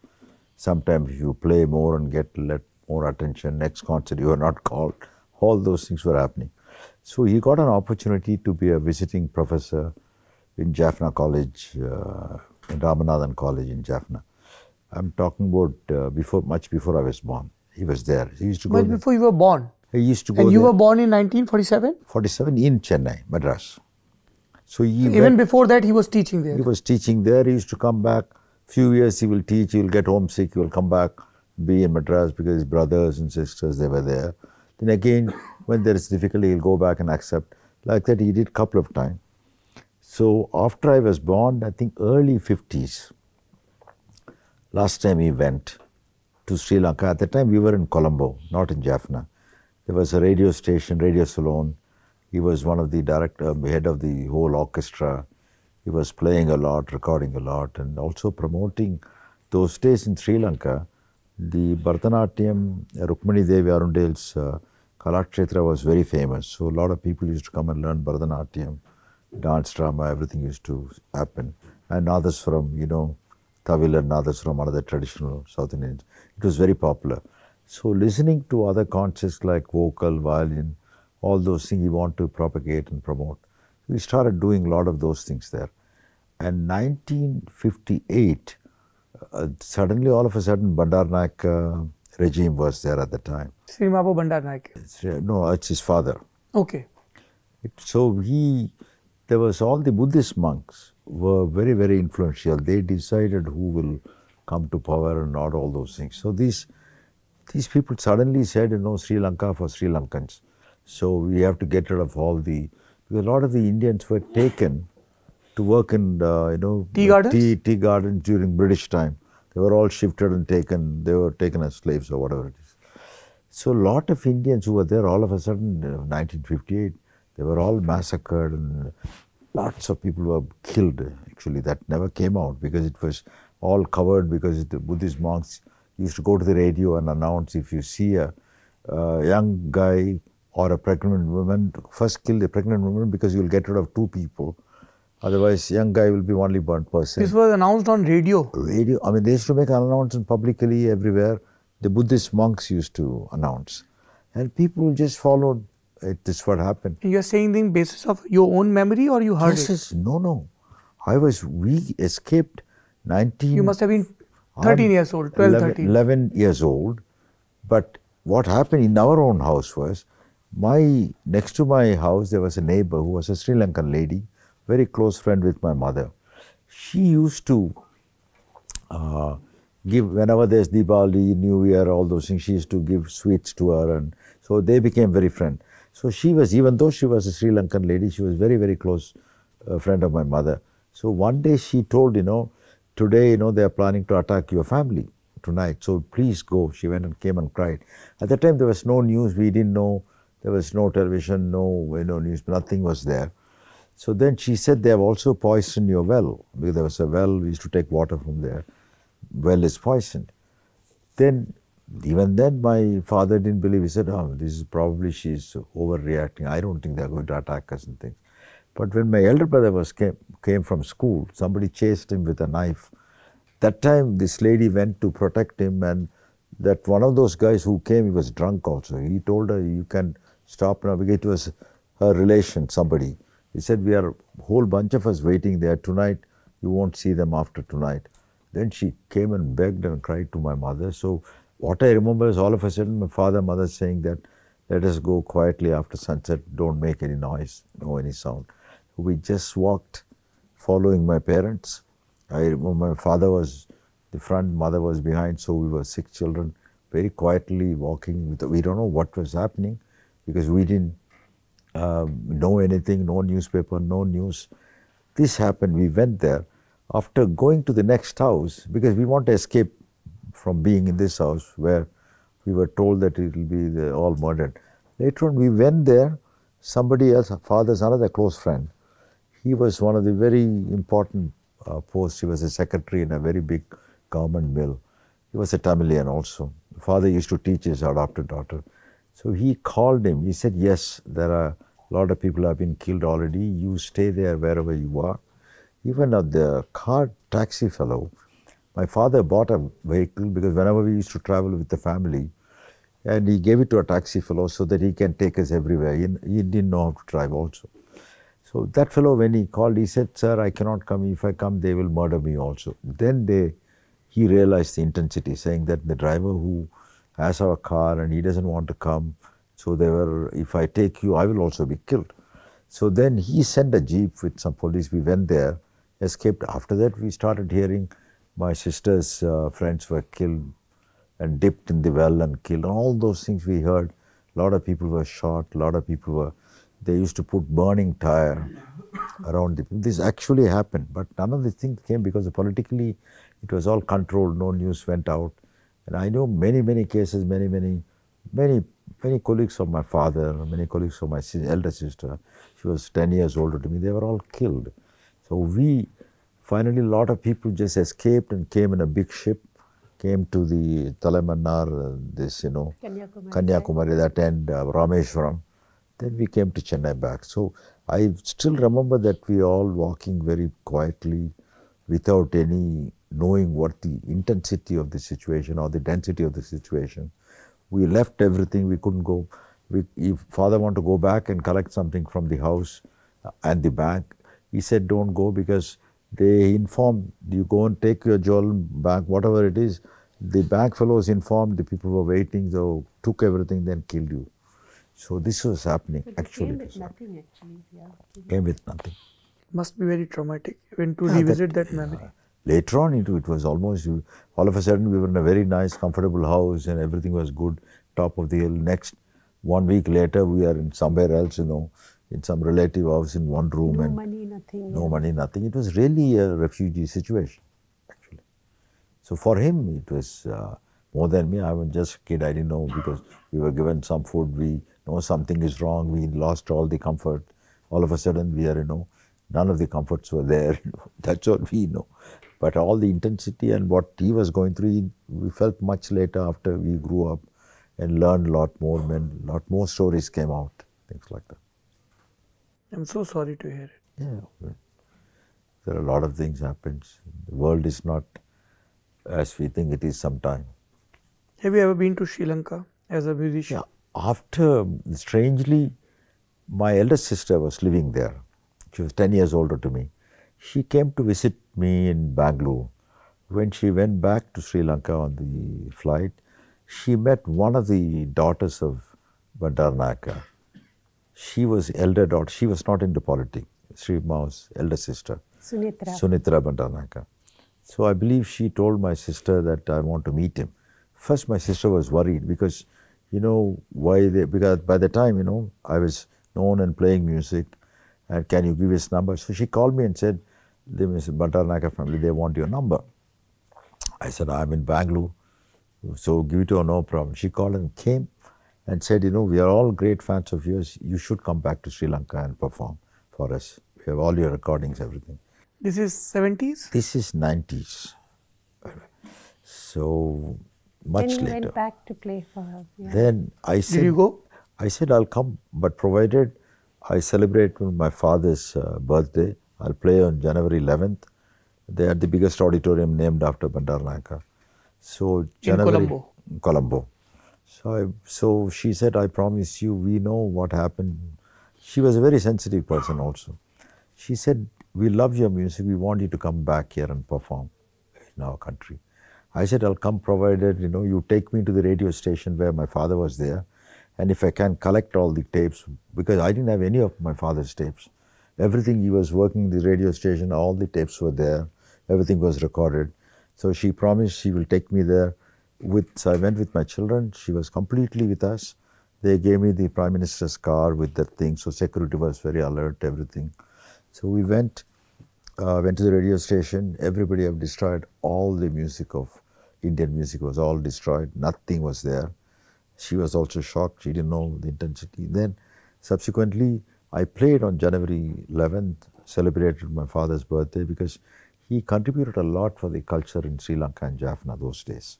Sometimes you play more and get let more attention. Next concert, you are not called. All those things were happening. So he got an opportunity to be a visiting professor in Jaffna College, uh, in Ramanathan College in Jaffna. I'm talking about uh, before, much before I was born. He was there. He used to go. Much before you were born. He used to go. And you there. were born in 1947. 47 in Chennai, Madras. So, he even went, before that, he was teaching there. He was teaching there. He used to come back. Few years he will teach. He will get homesick. He will come back, be in Madras because his brothers and sisters they were there. Then again, when there is difficulty, he'll go back and accept. Like that, he did couple of times. So after I was born, I think early 50s, last time we went to Sri Lanka, at that time we were in Colombo, not in Jaffna. There was a radio station, radio salon. He was one of the director, um, head of the whole orchestra. He was playing a lot, recording a lot, and also promoting those days in Sri Lanka. The Bharatanatyam, uh, Rukmani Devi Arundel's uh, Kalakshetra was very famous. So a lot of people used to come and learn Bharatanatyam dance drama, everything used to happen. And others from, you know, Tavil and others from another traditional South Indians. It was very popular. So listening to other concerts like vocal, violin, all those things you want to propagate and promote. We started doing a lot of those things there. And 1958, uh, suddenly all of a sudden Bandarnaik uh, regime was there at the time. Sri Mabo Bandarnaik? Uh, no, it's his father. Okay. It, so he there was all the Buddhist monks were very, very influential. They decided who will come to power and not all those things. So these these people suddenly said, you know, Sri Lanka for Sri Lankans. So we have to get rid of all the because a lot of the Indians were taken to work in uh, you know tea gardens? Tea, tea gardens during British time. They were all shifted and taken. They were taken as slaves or whatever it is. So a lot of Indians who were there all of a sudden, in 1958, they were all massacred and lots of people were killed. Actually, that never came out because it was all covered because the Buddhist monks used to go to the radio and announce if you see a young guy or a pregnant woman, first kill the pregnant woman because you'll get rid of two people. Otherwise, young guy will be only one person. This was announced on radio. Radio. I mean, they used to make an announcement publicly everywhere. The Buddhist monks used to announce, and people just followed it is what happened. You are saying the basis of your own memory or you heard yes, no, no. I was, we escaped 19. You must have been 13 I'm years old, 12, 11, 13. 11 years old. But what happened in our own house was, my, next to my house, there was a neighbor who was a Sri Lankan lady, very close friend with my mother. She used to uh, give, whenever there's Diwali, New Year, all those things, she used to give sweets to her. And so they became very friend. So she was, even though she was a Sri Lankan lady, she was very, very close uh, friend of my mother. So one day she told, you know, today, you know, they are planning to attack your family tonight. So please go. She went and came and cried. At that time, there was no news. We didn't know. There was no television, no, you know, news. Nothing was there. So then she said, they have also poisoned your well. Because there was a well. We used to take water from there. Well is poisoned. Then even then, my father didn't believe. He said, "Oh, this is probably she's overreacting. I don't think they're going to attack us and things." But when my elder brother was came, came from school, somebody chased him with a knife. That time, this lady went to protect him, and that one of those guys who came, he was drunk also. He told her, "You can stop now." Because it was her relation, somebody. He said, "We are a whole bunch of us waiting there tonight. You won't see them after tonight." Then she came and begged and cried to my mother. So what I remember is all of a sudden my father, mother saying that, let us go quietly after sunset, don't make any noise, no any sound. We just walked following my parents. I remember my father was the front, mother was behind, so we were six children, very quietly walking. We don't know what was happening because we didn't um, know anything, no newspaper, no news. This happened, we went there. After going to the next house, because we want to escape from being in this house where we were told that it will be the, all modern. Later on, we went there. Somebody else, father's another close friend, he was one of the very important uh, posts. He was a secretary in a very big government mill. He was a Tamilian also. The father used to teach his adopted daughter. So he called him. He said, Yes, there are a lot of people have been killed already. You stay there wherever you are. Even of the car taxi fellow my father bought a vehicle because whenever we used to travel with the family, and he gave it to a taxi fellow so that he can take us everywhere. He, he didn't know how to drive also. So that fellow, when he called, he said, Sir, I cannot come. If I come, they will murder me also. Then they, he realized the intensity, saying that the driver who has our car and he doesn't want to come, so they were, if I take you, I will also be killed. So then he sent a jeep with some police. We went there, escaped. After that, we started hearing my sister's uh, friends were killed and dipped in the well and killed. and All those things we heard. A lot of people were shot. A lot of people were. They used to put burning tire around the people. This actually happened, but none of these things came because politically it was all controlled. No news went out, and I know many many cases, many many many many colleagues of my father, many colleagues of my elder sister. She was ten years older to me. They were all killed. So we Finally, a lot of people just escaped and came in a big ship, came to the Talamannar, uh, this, you know, Kanyakumari, Kumari that end, uh, Rameshwaram. Then we came to Chennai back. So I still remember that we all walking very quietly without any knowing what the intensity of the situation or the density of the situation. We left everything, we couldn't go. We, if father wanted to go back and collect something from the house uh, and the bank, he said, don't go because they inform, you go and take your jewel back, whatever it is. The bank fellows informed the people were waiting, So took everything, then killed you. So this was happening but actually. Came with nothing actually. Yeah. Came with nothing. Must be very traumatic when to yeah, revisit that, that memory. later on, into it was almost all of a sudden we were in a very nice, comfortable house and everything was good, top of the hill. Next, one week later, we are in somewhere else, you know in some relative house in one room. No and money, nothing. No yeah. money, nothing. It was really a refugee situation, actually. So for him, it was uh, more than me. I was just a kid. I didn't know because we were given some food. We know something is wrong. We lost all the comfort. All of a sudden, we are, you know, none of the comforts were there. *laughs* That's what we know. But all the intensity and what he was going through, he, we felt much later after we grew up and learned a lot more. When a lot more stories came out, things like that. I'm so sorry to hear it. Yeah, there are a lot of things happens. The world is not as we think it is sometime. Have you ever been to Sri Lanka as a musician? Yeah, after, strangely, my eldest sister was living there. She was 10 years older to me. She came to visit me in Bangalore. When she went back to Sri Lanka on the flight, she met one of the daughters of Bandaranaike she was elder daughter. She was not into politics. Sri Mao's elder sister, Sunitra, Sunitra Bandaranaka. So I believe she told my sister that I want to meet him. First, my sister was worried because, you know, why they, because by the time, you know, I was known and playing music, and can you give his number? So she called me and said, the Mr. Bandaranaka family, they want your number. I said, I'm in Bangalore, so give it to her, no problem. She called and came and said, you know, we are all great fans of yours. You should come back to Sri Lanka and perform for us. We have all your recordings, everything. This is 70s? This is 90s. So much then you later. went back to play for her. Yeah. Then I said, Did you go? I said, I'll come, but provided I celebrate my father's uh, birthday, I'll play on January 11th. They had the biggest auditorium named after Bandar Naika. So January. In Colombo. Colombo. So, I, so she said, I promise you, we know what happened. She was a very sensitive person also. She said, we love your music, we want you to come back here and perform in our country. I said, I'll come provided, you know, you take me to the radio station where my father was there. And if I can collect all the tapes, because I didn't have any of my father's tapes. Everything he was working the radio station, all the tapes were there. Everything was recorded. So she promised she will take me there with, so I went with my children. She was completely with us. They gave me the Prime Minister's car with that thing, so security was very alert, everything. So we went, uh, went to the radio station. Everybody have destroyed all the music of Indian music was all destroyed. Nothing was there. She was also shocked. She didn't know the intensity. Then, subsequently, I played on January 11th, celebrated my father's birthday because he contributed a lot for the culture in Sri Lanka and Jaffna those days.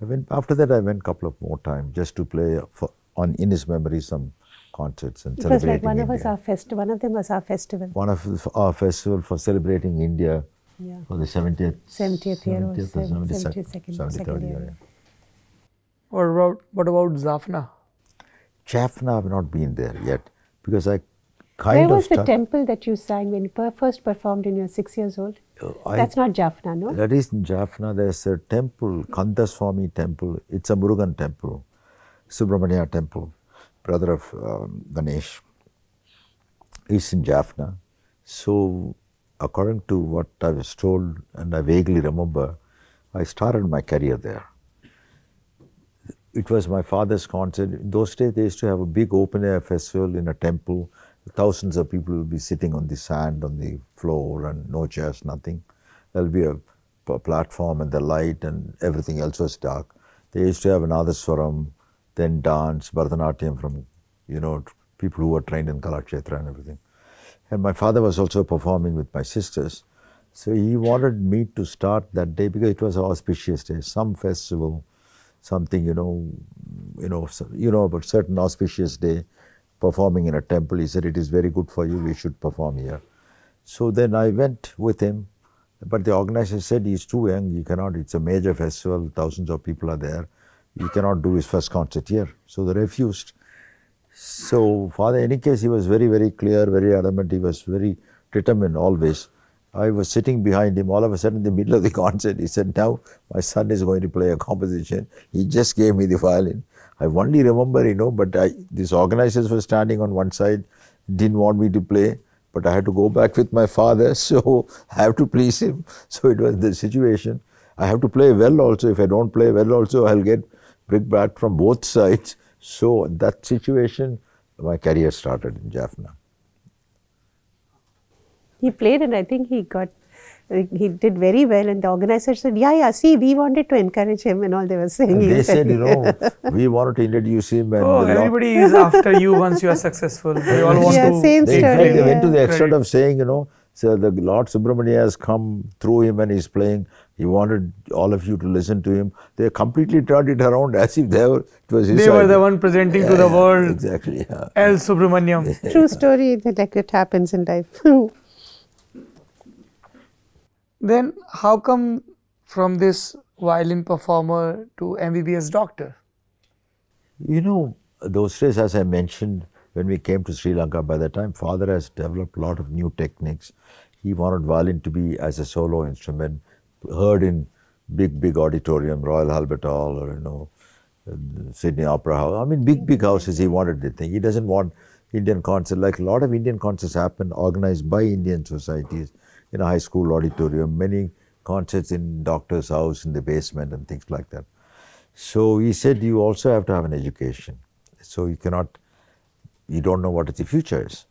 I went after that. I went a couple of more times just to play for, on in his memory some concerts and celebrating. like one India. of us our fest. One of them was our festival. One of our festival for celebrating India yeah. for the 70th, 70th year 70th or 72nd, year. What about what about Zafna? Jaffna, I've not been there yet because I kind Where was the temple that you sang when you first performed in your six years old? Uh, That's not Jaffna, no? That is in Jaffna. There's a temple, Kandaswami temple. It's a Murugan temple, Subramania temple, brother of um, Ganesh. It's in Jaffna. So, according to what I was told, and I vaguely remember, I started my career there. It was my father's concert. In those days, they used to have a big open air festival in a temple Thousands of people will be sitting on the sand, on the floor, and no chairs, nothing. There'll be a, a platform and the light and everything else was dark. They used to have another Adaswaram, then dance, Bharatanatyam from, you know, people who were trained in Kalakshetra and everything. And my father was also performing with my sisters. So he wanted me to start that day because it was an auspicious day, some festival, something you know, you know, you know about certain auspicious day performing in a temple. He said, It is very good for you, we should perform here. So then I went with him, but the organizer said, He's too young, he cannot, it's a major festival, thousands of people are there, he cannot do his first concert here. So they refused. So, Father, in any case, he was very, very clear, very adamant, he was very determined always. I was sitting behind him. All of a sudden, in the middle of the *laughs* concert, he said, Now my son is going to play a composition. He just gave me the violin. I only remember, you know, but I, these organizers were standing on one side, didn't want me to play, but I had to go back with my father, *laughs* so I have to please him. So it was the situation. I have to play well also. If I don't play well also, I'll get brickbat from both *laughs* sides. So that situation, my career started in Jaffna. He played and I think he got he did very well and the organizer said yeah yeah see we wanted to encourage him and all they were saying and they *laughs* said you know we wanted to introduce him and oh, everybody is after you once you are successful they all want yeah, to same they, story, they yeah. went to the extent of saying you know so the Lord Subramania has come through him and he's playing. He wanted all of you to listen to him. They completely turned it around *laughs* as if they were it was They were the one presenting yeah, to the world. Exactly. Yeah. El Subramaniam. *laughs* True story. Like it happens in life then how come from this violin performer to MBBS doctor? You know, those days, as I mentioned, when we came to Sri Lanka, by that time father has developed a lot of new techniques, he wanted violin to be as a solo instrument heard in big, big auditorium, Royal Albert Hall or, you know, Sydney Opera House. I mean, big, big houses he wanted the thing. He doesn't want Indian concerts. Like a lot of Indian concerts happen organized by Indian societies in a high school auditorium, many concerts in doctor's house in the basement and things like that. So he said, you also have to have an education. So you cannot, you don't know what the future is.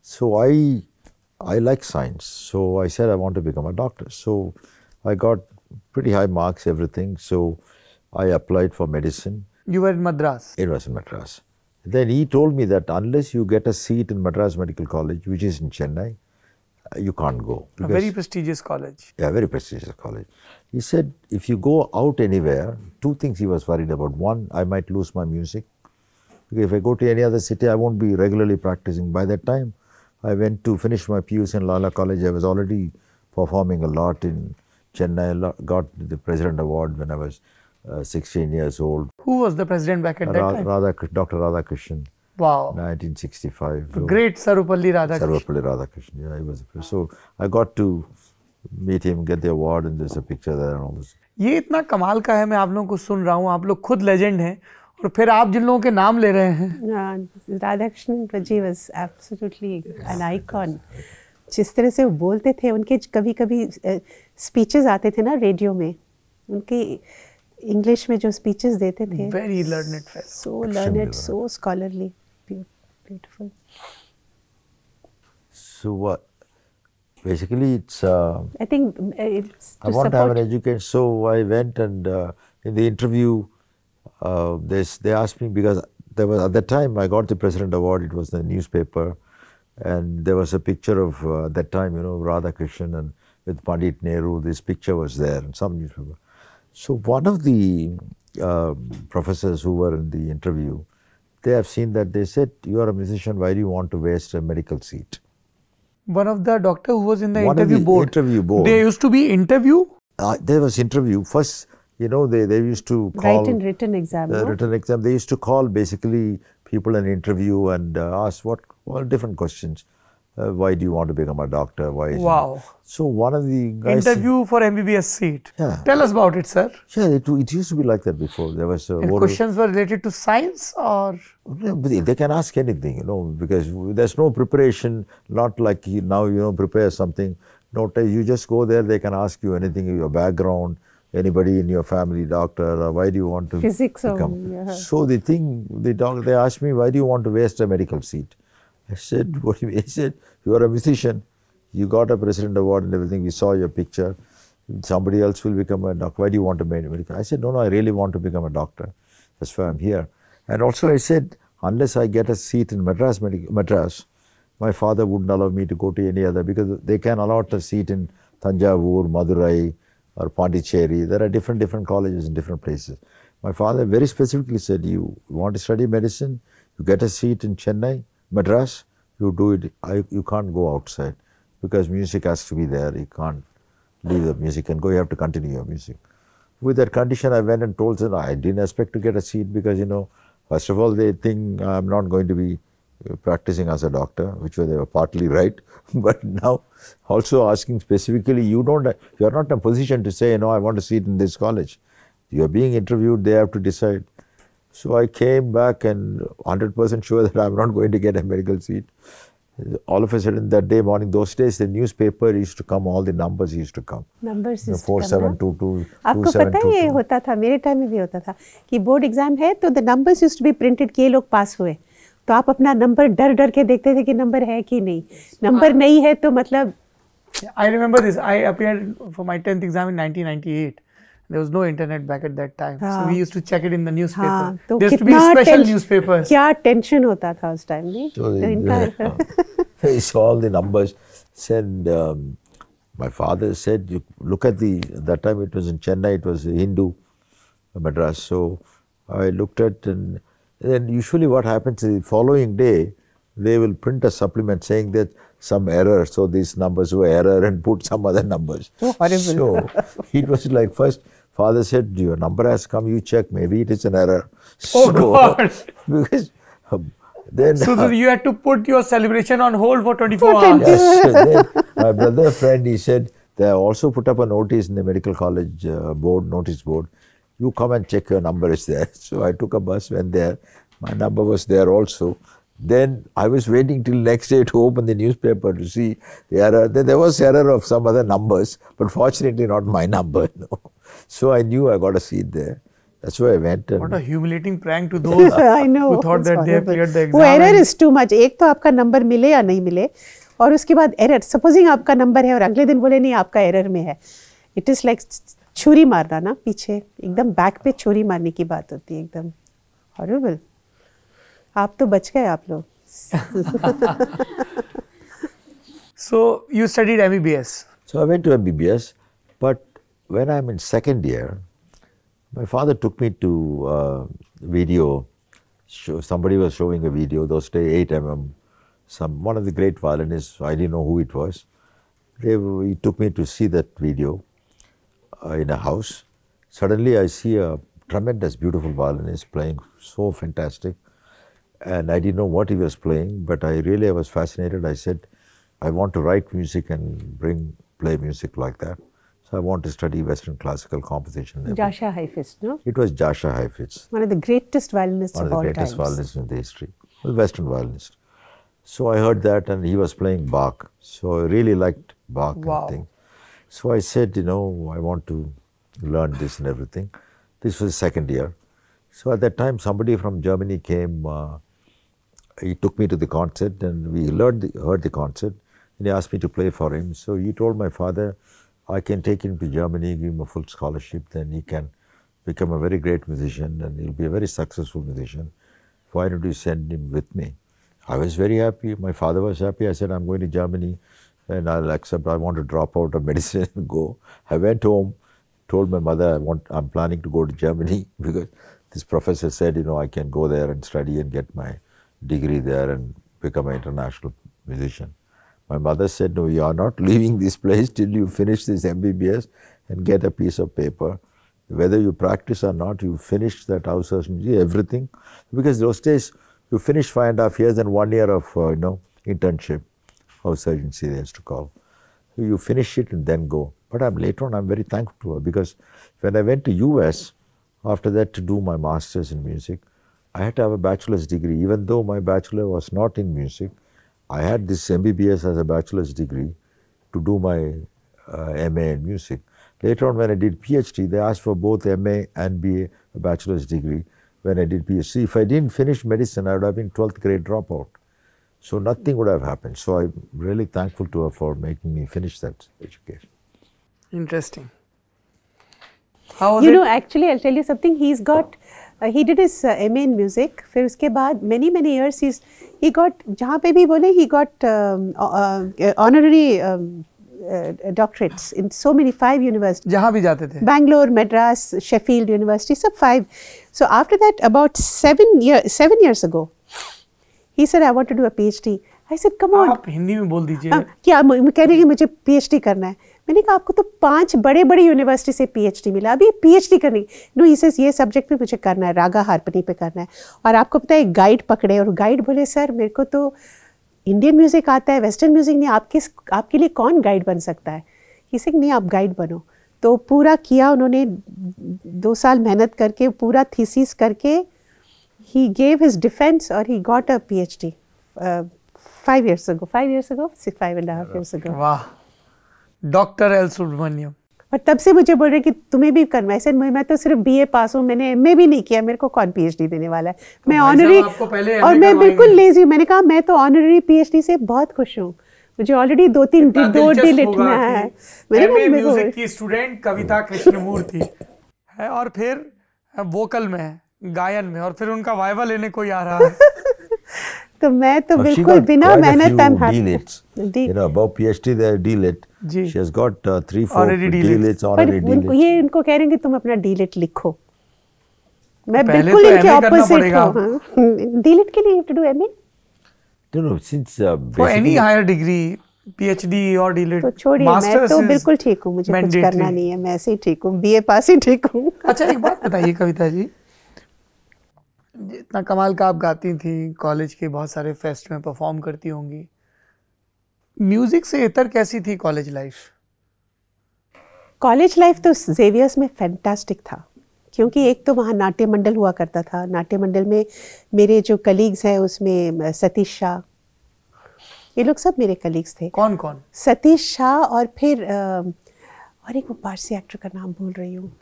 So I, I like science. So I said, I want to become a doctor. So I got pretty high marks, everything. So I applied for medicine. You were in Madras? It was in Madras. Then he told me that unless you get a seat in Madras Medical College, which is in Chennai, you can't go. A very prestigious college. Yeah, very prestigious college. He said, if you go out anywhere, two things he was worried about. One, I might lose my music. if I go to any other city, I won't be regularly practicing. By that time, I went to finish my PUC in Lala College. I was already performing a lot in Chennai. Got the President Award when I was uh, 16 years old. Who was the president back at Ra that time? Radha, Dr. Radhakrishnan. Great Sarupalli Radhakrishnan. Sarupalli Radhakrishnan. Yeah, he was So I got to meet him, get the award, and there's a picture there and all this. ये इतना कमाल का है मैं आप लोगों को सुन रहा हूँ आप लोग खुद लेजेंड हैं और फिर आप जिन लोगों के नाम ले रहे हैं हाँ, राधाकृष्णन प्रजी वॉज एब्सोल्युटली एन आइकॉन जिस तरह से वो बोलते थे उनके कभी कभी स्पीचेस आते थे ना रेडियो में उनकी इंग्लिश में जो स्पीचेस देते थे very learned so learned so scholarly beautiful. So what? Basically, it's. Uh, I think uh, it's. I want to have an education, so I went and uh, in the interview, uh, they they asked me because there was at that time I got the President Award. It was the newspaper, and there was a picture of uh, that time you know Radha Krishnan and with Pandit Nehru. This picture was there in some newspaper. So one of the uh, professors who were in the interview, they have seen that they said you are a musician why do you want to waste a medical seat one of the doctor who was in the, interview, the board, interview board they used to be interview uh, there was interview first you know they, they used to call Write and written exam uh, no? written exam they used to call basically people and interview and uh, ask what all different questions uh, why do you want to become a doctor? Why? Wow. So one of the guys interview for MBBS seat. Yeah. Tell us about it, sir. Yeah, it, it used to be like that before. There was uh, questions were related to science or they can ask anything, you know, because there's no preparation. Not like now, you know, prepare something. No, you just go there. They can ask you anything, your background, anybody in your family, doctor, why do you want to physics become? Only, yeah. So the thing, the doc, they asked me, why do you want to waste a medical seat? I said, *laughs* what do you mean? He said, you are a musician. You got a president award and everything. We saw your picture. Somebody else will become a doctor. Why do you want to be a medical? I said, no, no, I really want to become a doctor. That's why I'm here. And also I said, unless I get a seat in Madras, Madras, my father wouldn't allow me to go to any other because they can allot a seat in Tanjavur, Madurai, or Pondicherry. There are different different colleges in different places. My father very specifically said, you want to study medicine, you get a seat in Chennai, Madras, you do it, I, you can't go outside because music has to be there. You can't leave the music and go, you have to continue your music. With that condition, I went and told them I didn't expect to get a seat because, you know, first of all, they think I'm not going to be uh, practicing as a doctor, which they were partly *laughs* right. But now, also asking specifically, you don't, you're not in a position to say, you know, I want to sit in this college. You're being interviewed, they have to decide. So I came back and 100% sure that I'm not going to get a medical seat. All of a sudden, that day morning, those days, the newspaper used to come, all the numbers used to come. Numbers used four to come. 4722. आपको पता है ये होता था मेरे time में भी होता था कि बोर्ड एग्जाम है तो the numbers used to be printed कि ये लोग पास हुए तो आप अपना नंबर डर डर के देखते थे कि नंबर है कि नहीं नंबर नहीं है तो मतलब I remember this I appeared for my 10th exam in 1998 there was no internet back at that time हाँ. so we used to check it in the newspaper हाँ, there used to be special newspapers क्या tension होता था उस time में तो इनका they saw all the numbers said um, my father said you look at the that time it was in Chennai it was Hindu Madras so I looked at and then usually what happens is the following day they will print a supplement saying that some error, so these numbers were error and put some other numbers. So *laughs* horrible. So it was like first Father said, Your number has come, you check, maybe it is an error. *laughs* Oh, so, God. *laughs* because um, then. So, uh, you had to put your celebration on hold for 24 hours. Yes. then *laughs* my brother friend, he said, They also put up a notice in the medical college uh, board, notice board. You come and check your number is there. So, I took a bus, went there. My number was there also. Then I was waiting till next day to open the newspaper to see the error. There was error of some other numbers, but fortunately not my number. No. So I knew I got a seat there. That's why I went. And what a humiliating prank to those I know, who thought that horrible. they have cleared the exam. वो error is too much. एक तो आपका number मिले या नहीं मिले और उसके बाद error. Supposing आपका number है और अगले दिन बोले नहीं आपका error में है It is like छुरी मारना ना पीछे एकदम back पे छुरी मारने की बात होती है एकदम horrible. आप तो बच गए आप लोग So you studied MBBS. So I went to MBBS, but when I'm in second year, my father took me to uh, video. Show, somebody was showing a video, those days 8 mm. Some one of the great violinists, I didn't know who it was. They, he took me to see that video uh, in a house. Suddenly, I see a tremendous, beautiful violinist playing so fantastic, and I didn't know what he was playing, but I really I was fascinated. I said, I want to write music and bring play music like that. So I want to study Western classical composition. Jasha Heifetz, no? It was Jasha Heifetz. One of the greatest violinists One of, of the greatest times. violinists in the history. Well, Western violinist. So I heard that and he was playing Bach. So I really liked Bach wow. and things. So I said, you know, I want to learn this and everything. This was second year. So at that time, somebody from Germany came. Uh, he took me to the concert and we learned the, heard the concert. And he asked me to play for him. So he told my father, I can take him to Germany, give him a full scholarship, then he can become a very great musician and he'll be a very successful musician. Why don't you send him with me? I was very happy. My father was happy. I said, I'm going to Germany and I'll accept. I want to drop out of *laughs* medicine and go. I went home, told my mother, I want, I'm planning to go to Germany *laughs* because this professor said, you know, I can go there and study and get my degree there and become an international musician. My mother said, No, you are not *laughs* leaving this place till you finish this MBBS and get a piece of paper. Whether you practice or not, you finish that house surgery, everything. Because those days, you finish five and a half years and one year of, uh, you know, internship, house surgery they used to call. So you finish it and then go. But I'm later on, I'm very thankful to her because when I went to US, after that to do my master's in music, I had to have a bachelor's degree, even though my bachelor was not in music. I had this MBBS as a bachelor's degree to do my uh, MA in music. Later on, when I did PhD, they asked for both MA and BA, a bachelor's degree. When I did PhD, if I didn't finish medicine, I would have been 12th grade dropout. So nothing would have happened. So I'm really thankful to her for making me finish that education. Interesting. How you know, actually, I'll tell you something. He's got he did is M in music फिर उसके बाद many many years is he got जहाँ पे भी बोले he got honorary doctorates in so many five university जहाँ भी जाते थे बैंगलोर मेड्रास शेफील्ड यूनिवर्सिटी सब five so after that about seven year seven years ago he sir I want to do a D I sir come on आप हिंदी में बोल दीजिए हाँ, क्या कह रही है मुझे पी एच डी करना है मैंने कहा आपको तो पांच बड़े बड़े यूनिवर्सिटी से पीएचडी मिला अभी पीएचडी करनी नो इसे ये सब्जेक्ट भी मुझे करना है रागा हारपनी पे करना है और आपको पता है गाइड पकड़े और गाइड बोले सर मेरे को तो इंडियन म्यूज़िक आता है वेस्टर्न म्यूज़िक नहीं आपके आपके लिए कौन गाइड बन सकता है किसी नहीं आप गाइड बनो तो पूरा किया उन्होंने दो साल मेहनत करके पूरा थीसिस करके ही गेव हिज डिफेंस और he got a P H D five years ago five years ago five and half years ago वाह डॉक्टर एल सुब्रमण्यम और तब से मुझे बोल रहे कि तुम्हें भी करना है सर मैं तो सिर्फ बीए पास हूँ मैंने एमए भी नहीं किया मेरे को कौन पीएचडी देने वाला है तो मैं ऑनरी और मैं बिल्कुल लेजी मैंने कहा मैं तो ऑनरी पीएचडी से बहुत खुश हूँ मुझे ऑलरेडी दो तीन दो लिखना है स्टूडेंट कविता कृष्णमूर्ति है और फिर वोकल में गायन में और फिर उनका वाइवा लेने को आ रहा है *laughs* तो मैं तो बिल्कुल बिना मेहनत I am happy you know about PhD they D Litt she has got 3 4 D Litts already D Litt ये इनको कह रहे हैं कि तुम अपना डीलेट लिखो मैं बिल्कुल तो इनके ऑपोजिट हूं डीलेट के लिए you have to do MA don't know since for any higher degree PhD और डीलेट तो छोड़िए मैं तो बिल्कुल ठीक हूं मुझे कुछ करना नहीं है मैं ऐसे ही ठीक हूं बीए पास ही ठीक हूं अच्छा एक बात बताइए कविता जी इतना कमाल का आप गाती थी कॉलेज के बहुत सारे फेस्ट में परफॉर्म करती होंगी म्यूज़िक से इतर कैसी थी कॉलेज लाइफ कॉलेज लाइफ तो जेवियर्स में फैंटास्टिक था क्योंकि एक तो वहाँ नाट्य मंडल हुआ करता था नाट्य मंडल में मेरे जो कलीग्स हैं उसमें सतीश शाह ये लोग सब मेरे कलीग्स थे कौन कौन सतीश शाह और फिर आ, और एक वो पारसी एक्टर का नाम भूल रही हूँ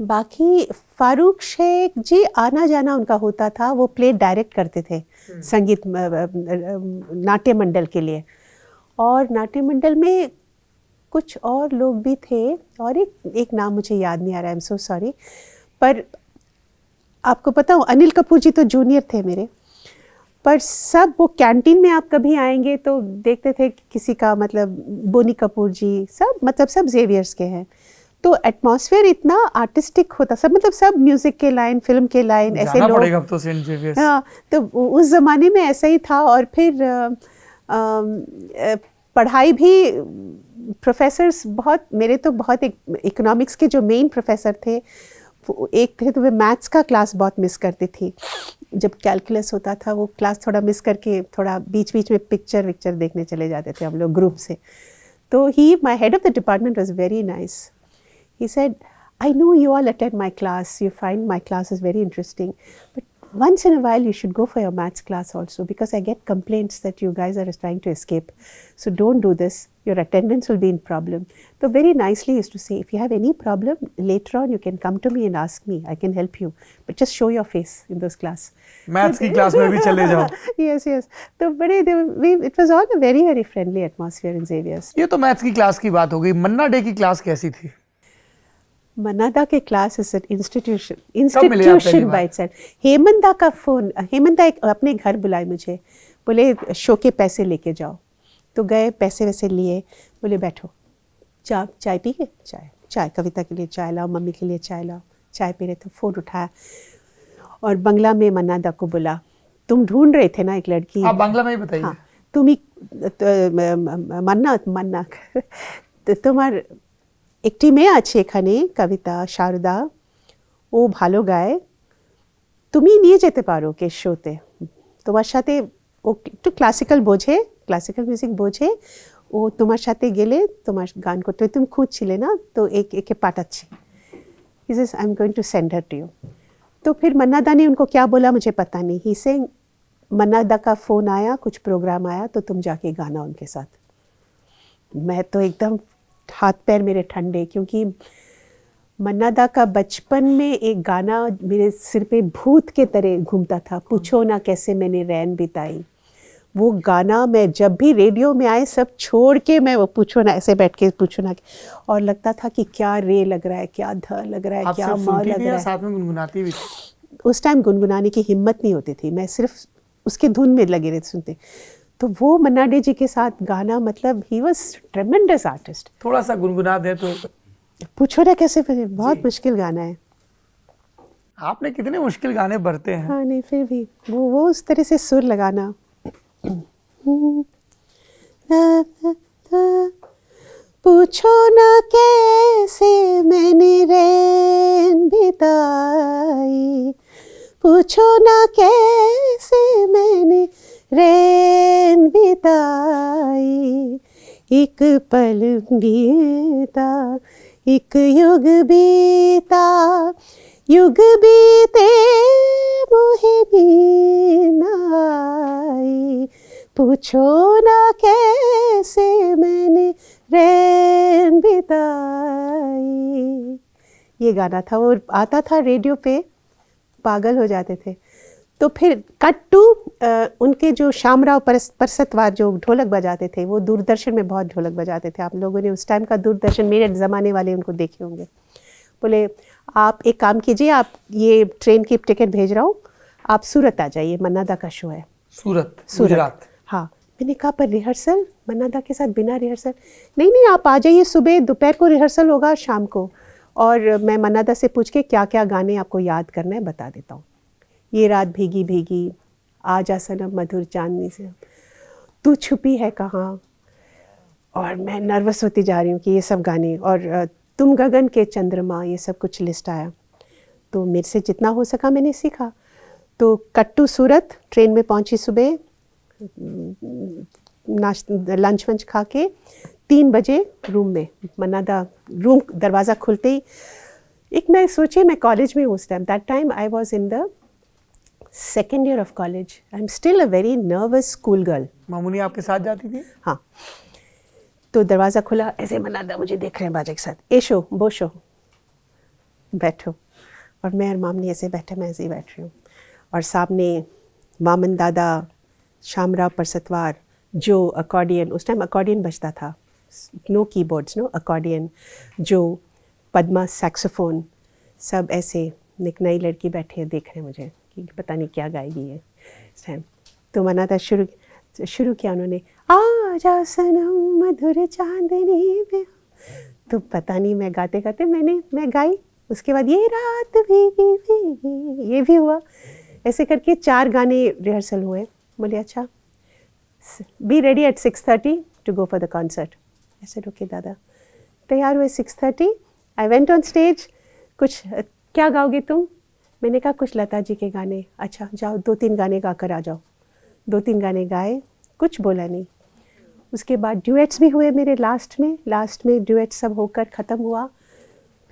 बाकी फारूक शेख जी आना जाना उनका होता था वो प्ले डायरेक्ट करते थे हम्म। संगीत नाट्य मंडल के लिए और नाट्य मंडल में कुछ और लोग भी थे और एक एक नाम मुझे याद नहीं आ रहा है एम सो सॉरी पर आपको पता हो अनिल कपूर जी तो जूनियर थे मेरे पर सब वो कैंटीन में आप कभी आएंगे तो देखते थे कि किसी का मतलब बोनी कपूर जी सब मतलब सब जेवियर्स के हैं तो एटमॉस्फेयर इतना आर्टिस्टिक होता सब मतलब सब म्यूजिक के लाइन फिल्म के लाइन ऐसे लोग तो हाँ तो उस जमाने में ऐसा ही था और फिर आ, आ, पढ़ाई भी प्रोफेसर्स बहुत मेरे तो बहुत एक इकोनॉमिक्स के जो मेन प्रोफेसर थे एक थे तो वे मैथ्स का क्लास बहुत मिस करती थी जब कैलकुलस होता था वो क्लास थोड़ा मिस करके थोड़ा बीच बीच में पिक्चर विक्चर देखने चले जाते थे हम लोग ग्रुप से तो he my head of the department was very nice He said, I know you all attend my class, you find my class is very interesting, but once in a while you should go for your maths class also because I get complaints that you guys are trying to escape. So don't do this, your attendance will be in problem. So very nicely is to say, if you have any problem, later on you can come to me and ask me, I can help you. But just show your face in those class. Maths ki class mein bhi *laughs* chale jao. Yes, yes. So bade, we, it was all a very, very friendly atmosphere in Xavier's. Ye to maths ki class ki baat हो गई. Manna Dey class kaisi thi? Mannada के class is at institution institution by itself Hemantda का phone हेमंदा एक अपने घर बुलाए मुझे बोले शो के पैसे लेके जाओ तो गए पैसे वैसे लिए बोले बैठो चाय चाय पिए चाय चाय कविता के लिए चाय लाओ मम्मी के लिए चाय लाओ चाय पी रहे थे फ़ोन उठाया और बंगला में मनादा को बोला तुम ढूंढ रहे थे ना एक लड़की आप बंगला में बताइए हाँ तुम ही तो, मन्ना मन्ना *laughs* तुम्हार एक मे आखने कविता शारदा ओ भलो गाय तुम्हें नहीं जो पारो के शो ते तुम्हारे एक क्लसिकल बोझे क्लसिकल म्यूजिक बोझे ओ तुम्हारे गेले तुम गान करते तुम खुजे ना तो एक एके पाठाची I am going to send her to you तो फिर मन्ना दा ने उनको क्या बोला मुझे पता नहीं ही से मन्ना दा का फ़ोन आया कुछ प्रोग्राम आया तो तुम जाके गाना उनके साथ मैं तो एकदम हाथ पैर मेरे ठंडे क्योंकि मन्ना दा का बचपन में एक गाना मेरे सिर पे भूत के तरह घूमता था पूछो ना कैसे मैंने रैन बिताई वो गाना मैं जब भी रेडियो में आए सब छोड़ के मैं वो पूछो ना ऐसे बैठ के पूछो ना और लगता था कि क्या रे लग रहा है क्या ध लग रहा है क्या म लग रहा है साथ में गुनगुनाती भी उस टाइम गुनगुनाने की हिम्मत नहीं होती थी मैं सिर्फ उसके धुन में लगे रहते सुनते तो वो मनाडे जी के साथ गाना मतलब ही वॉज ट्रेमेंडस आर्टिस्ट थोड़ा सा गुनगुना दे तो पूछो ना कैसे बहुत मुश्किल गाना है आपने कितने मुश्किल गाने भरते हैं हाँ नहीं फिर भी वो वो उस तरह से सुर लगाना पूछो ना कैसे मैंने रैन बिताई पूछो ना कैसे मैंने रैन बिताई एक पल बीता एक युग बीता युग बीते मोहे बीनाई पूछो ना कैसे मैंने रैन बिताई ये गाना था वो आता था रेडियो पे पागल हो जाते थे तो फिर कट टू उनके जो शामराव परसतवार जो ढोलक बजाते थे वो दूरदर्शन में बहुत ढोलक बजाते थे आप लोगों ने उस टाइम का दूरदर्शन मेरे ज़माने वाले उनको देखे होंगे बोले आप एक काम कीजिए आप ये ट्रेन की टिकट भेज रहा हूँ आप सूरत आ जाइए मन्नादा का शो है सूरत सूरत हाँ मैंने कहा पर रिहर्सल मन्नादा के साथ बिना रिहर्सल नहीं नहीं आप आ जाइए सुबह दोपहर को रिहर्सल होगा शाम को और मैं मन्नादा से पूछ के क्या क्या गाने आपको याद करना है बता देता हूँ ये रात भीगी भीगी आ जा सनम मधुर चांदनी से तू छुपी है कहाँ और मैं नर्वस होती जा रही हूँ कि ये सब गाने और तुम गगन के चंद्रमा ये सब कुछ लिस्ट आया तो मेरे से जितना हो सका मैंने सीखा तो कट्टू सूरत ट्रेन में पहुँची सुबह नाश लंच वंच खा के तीन बजे रूम में मनादा रूम दरवाज़ा खुलते ही एक मैं सोचे मैं कॉलेज में हूँ उस time that time I was in the second year of college I am still a very nervous school girl Mamoni आपके साथ जाती थी हाँ तो दरवाज़ा खुला ऐसे मनादा मुझे देख रहे हैं बाजा के साथ ए शो बोशो बैठो और मैं और मामनी ऐसे बैठे मैं ऐसे ही बैठ रही हूँ और सामने मामन दादा श्यामराव परसतवार जो अकॉर्डियन उस टाइम अकॉर्डियन बजता था नो कीबोर्ड्स नो अकॉर्डियन जो पद्मा सैक्सोफोन सब ऐसे एक नई लड़की बैठी है देख रहे हैं मुझे कि पता नहीं क्या गाएगी ये सैम तो मना था शुरू शुरू किया उन्होंने आ जा सनम मधुर चांदनी में तो पता नहीं मैं गाते गाते मैंने मैं गाई उसके बाद ये रात भी भी ये भी हुआ ऐसे करके चार गाने रिहर्सल हुए बोले अच्छा be ready at six thirty to go for the concert ऐसे रुके दादा तैयार हुए six thirty I went on stage कुछ क्या गाओगे तुम मैंने कहा कुछ लता जी के गाने अच्छा जाओ दो तीन गाने गाकर आ जाओ दो तीन गाने गाए कुछ बोला नहीं उसके बाद ड्यूएट्स भी हुए मेरे लास्ट में लास्ट में ड्यूएट्स सब होकर ख़त्म हुआ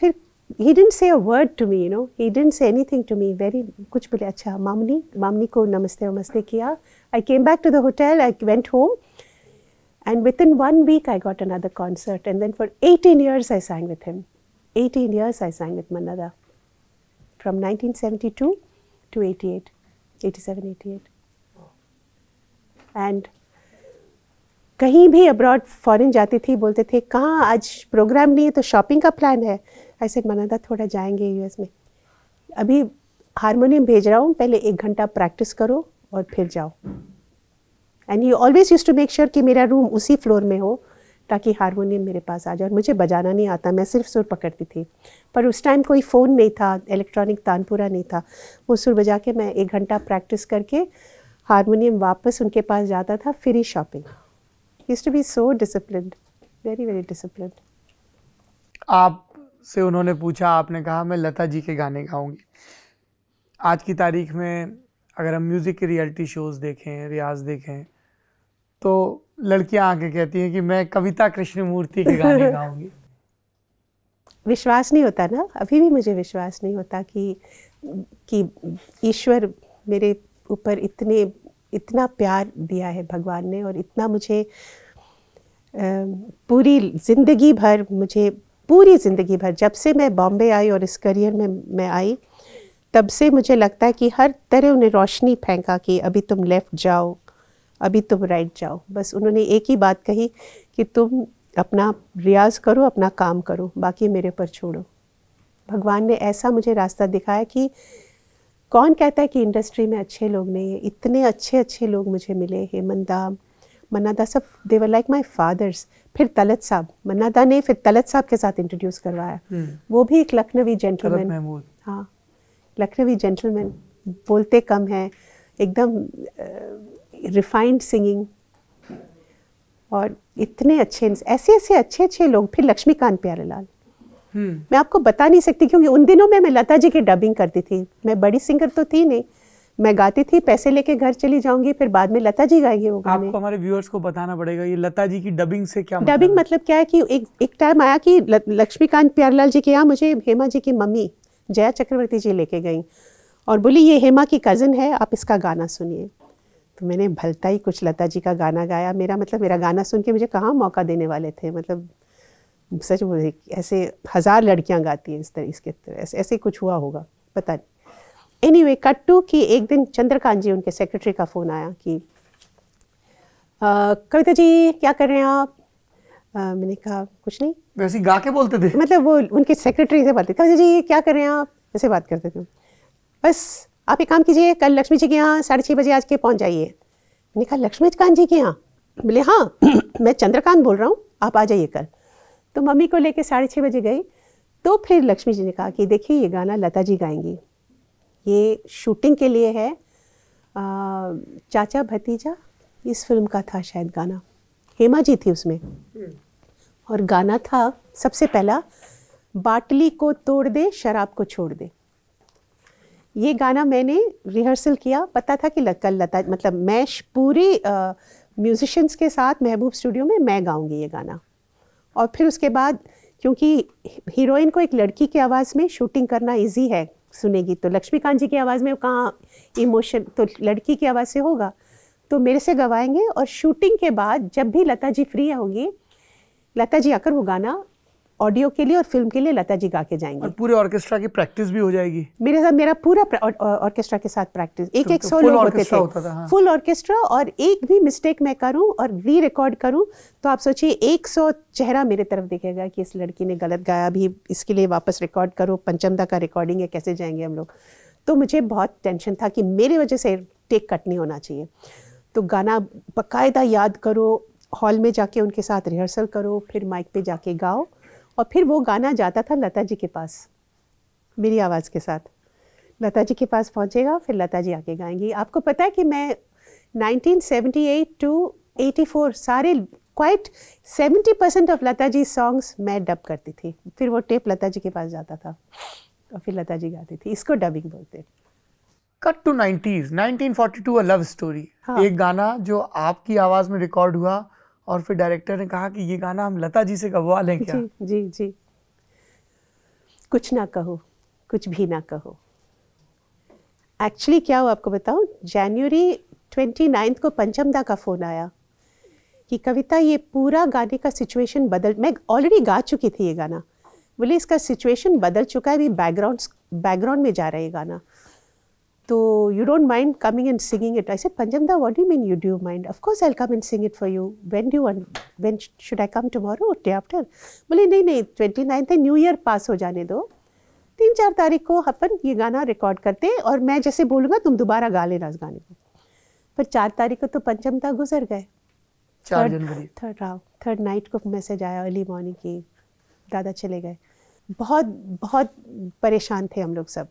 फिर he didn't say a word to me you know he didn't say anything to me very कुछ बोले अच्छा मामनी मामनी को नमस्ते वमस्ते किया I came back to the hotel I went home And within one week, I got another concert. And then for 18 years, I sang with him. 18 years, I sang with Manada. from 1972 to 88, 87, 88. And कहीं भी abroad foreign जाती थी बोलते थे कहाँ आज programme नहीं है तो शॉपिंग का प्लान है ऐसे मनादा थोड़ा जाएंगे यूएस में अभी हारमोनियम भेज रहा हूँ पहले एक घंटा प्रैक्टिस करो और फिर जाओ and you always use to make sure कि मेरा रूम उसी फ्लोर में हो ताकि हारमोनियम मेरे पास आ जाए और मुझे बजाना नहीं आता मैं सिर्फ सुर पकड़ती थी पर उस टाइम कोई फ़ोन नहीं था इलेक्ट्रॉनिक तानपुरा नहीं था वो सुर बजा के मैं एक घंटा प्रैक्टिस करके हारमोनियम वापस उनके पास जाता था फिर he shopping use to be so discipline very very discipline आप से उन्होंने पूछा आपने कहा मैं लता जी के गाने गाऊंगी आज की तारीख में अगर हम म्यूज़िक के रियलिटी शोज़ देखें रियाज देखें तो लड़कियां आके कहती हैं कि मैं कविता कृष्णमूर्ति के गाने *laughs* गाऊंगी विश्वास नहीं होता ना अभी भी मुझे विश्वास नहीं होता कि कि ईश्वर मेरे ऊपर इतने इतना प्यार दिया है भगवान ने और इतना मुझे पूरी ज़िंदगी भर मुझे पूरी ज़िंदगी भर जब से मैं बॉम्बे आई और इस करियर में मैं आई तब से मुझे लगता है कि हर तरह उन्हें रोशनी फेंका कि अभी तुम लेफ़्ट जाओ अभी तुम राइट जाओ बस उन्होंने एक ही बात कही कि तुम अपना रियाज करो अपना काम करो बाकी मेरे पर छोड़ो भगवान ने ऐसा मुझे रास्ता दिखाया कि कौन कहता है कि इंडस्ट्री में अच्छे लोग नहीं है इतने अच्छे अच्छे लोग मुझे मिले हेमंदा मन्नादा सब देवर लाइक माई फादर्स फिर तलत साहब मन्नादा ने फिर तलत साहब के साथ इंट्रोड्यूस करवाया हम्म। वो भी एक लखनवी जेंटलमैन हाँ लखनवी जेंटलमैन बोलते कम हैं एकदम रिफाइंड सिंगिंग और इतने अच्छे ऐसे ऐसे अच्छे अच्छे लोग फिर लक्ष्मीकांत प्यारेलाल हम्म। मैं आपको बता नहीं सकती क्योंकि उन दिनों में मैं लता जी की डबिंग करती थी मैं बड़ी सिंगर तो थी नहीं मैं गाती थी पैसे लेके घर चली जाऊंगी फिर बाद में लता जी गाएंगे वो गाने आपको हमारे व्यूअर्स को बताना पड़ेगा ये लता जी की डबिंग से क्या डबिंग मतलब, मतलब क्या है कि एक एक टाइम आया कि लक्ष्मीकांत प्यारलाल जी के यहाँ मुझे हेमा जी की मम्मी जया चक्रवर्ती जी लेके गई और बोली ये हेमा की कज़न है आप इसका गाना सुनिए तो मैंने भलता ही कुछ लता जी का गाना गाया मेरा मतलब मेरा गाना सुन के मुझे कहाँ मौका देने वाले थे मतलब सच मुझे ऐसे हज़ार लड़कियाँ गाती हैं इस तरह इसके ऐसे ऐसे कुछ हुआ होगा पता नहीं एनी वे कट टू कि एक दिन चंद्रकांत जी उनके सेक्रेटरी का फ़ोन आया कि कविता जी क्या कर रहे हैं आप आ, मैंने कहा कुछ नहीं वैसे गा के बोलते थे मतलब वो उनके सेक्रेटरी से बात कविता जी क्या कर रहे हैं आप ऐसे बात करते थे बस आप एक काम कीजिए कल लक्ष्मी जी के यहाँ साढ़े छः बजे आज के पहुँच जाइए मैंने कहा लक्ष्मी कांत जी के यहाँ बोले हाँ *coughs* मैं चंद्रकांत बोल रहा हूँ आप आ जाइए कल तो मम्मी को लेके साढ़े छः बजे गई तो फिर लक्ष्मी जी ने कहा कि देखिए ये गाना लता जी गाएंगी ये शूटिंग के लिए है आ, चाचा भतीजा इस फिल्म का था शायद गाना हेमा जी थी उसमें और गाना था सबसे पहला बाटली को तोड़ दे शराब को छोड़ दे ये गाना मैंने रिहर्सल किया पता था कि कल लता मतलब मैं पूरी म्यूजिशंस के साथ महबूब स्टूडियो में मैं गाऊंगी ये गाना और फिर उसके बाद क्योंकि हीरोइन को एक लड़की की आवाज़ में शूटिंग करना इजी है सुनेगी तो लक्ष्मीकांत जी की आवाज़ में कहाँ इमोशन तो लड़की की आवाज़ से होगा तो मेरे से गवाएंगे और शूटिंग के बाद जब भी लता जी फ्री होंगी लता जी आकर वो गाना ऑडियो के लिए और फिल्म के लिए लता जी गा के जाएंगे और पूरे ऑर्केस्ट्रा की प्रैक्टिस भी हो जाएगी मेरे साथ मेरा पूरा ऑर्केस्ट्रा के साथ प्रैक्टिस एक एक सोलो होते थे फुल ऑर्केस्ट्रा हाँ। और एक भी मिस्टेक मैं करूं और री रिकॉर्ड करूं तो आप सोचिए एक सौ चेहरा मेरे तरफ देखेगा कि इस लड़की ने गलत गाया भी इसके लिए वापस रिकॉर्ड करो पंचमदा का रिकॉर्डिंग है कैसे जाएंगे हम लोग तो मुझे बहुत टेंशन था कि मेरी वजह से टेक कट नहीं होना चाहिए तो गाना बाकायदा याद करो हॉल में जाके उनके साथ रिहर्सल करो फिर माइक पे जाके गाओ और फिर वो गाना जाता था लता जी के पास मेरी आवाज़ के साथ लता जी के पास पहुँचेगा फिर लता जी आके गाएंगी आपको पता है कि मैं 1978 टू 84 सारे quite 70 percent of Lata ji songs मैं डब करती थी फिर वो टेप लता जी के पास जाता था और फिर लता जी गाती थी इसको डबिंग बोलते cut to forty two a love story एक गाना जो आपकी आवाज में रिकॉर्ड हुआ और फिर डायरेक्टर ने कहा कि ये गाना हम लता जी से गवा लें क्या जी जी जी कुछ ना कहो कुछ भी ना कहो एक्चुअली क्या हो आपको बताऊं जनवरी ट्वेंटी नाइन्थ को पंचमदा का फ़ोन आया कि कविता ये पूरा गाने का सिचुएशन बदल मैं ऑलरेडी गा चुकी थी ये गाना बोले इसका सिचुएशन बदल चुका है अभी बैकग्राउंड बैकग्राउंड में जा रहा है ये गाना तो you don't mind coming and singing it I said Pancham da what you mean you do mind of course I come and sing it for you when do one when should I come tomorrow day after बोले नहीं नहीं twenty ninth new year pass हो जाने दो तीन चार तारीख को अपन ये गाना रिकॉर्ड करते हैं और मैं जैसे बोलूँगा तुम दोबारा गा लेना उस गाने को पर चार तारीख को तो पंचम था गुजर गए थर्ड थर्ड राव थर्ड नाइट को मैसेज आया अर्ली मॉर्निंग की दादा चले गए बहुत बहुत परेशान थे हम लोग सब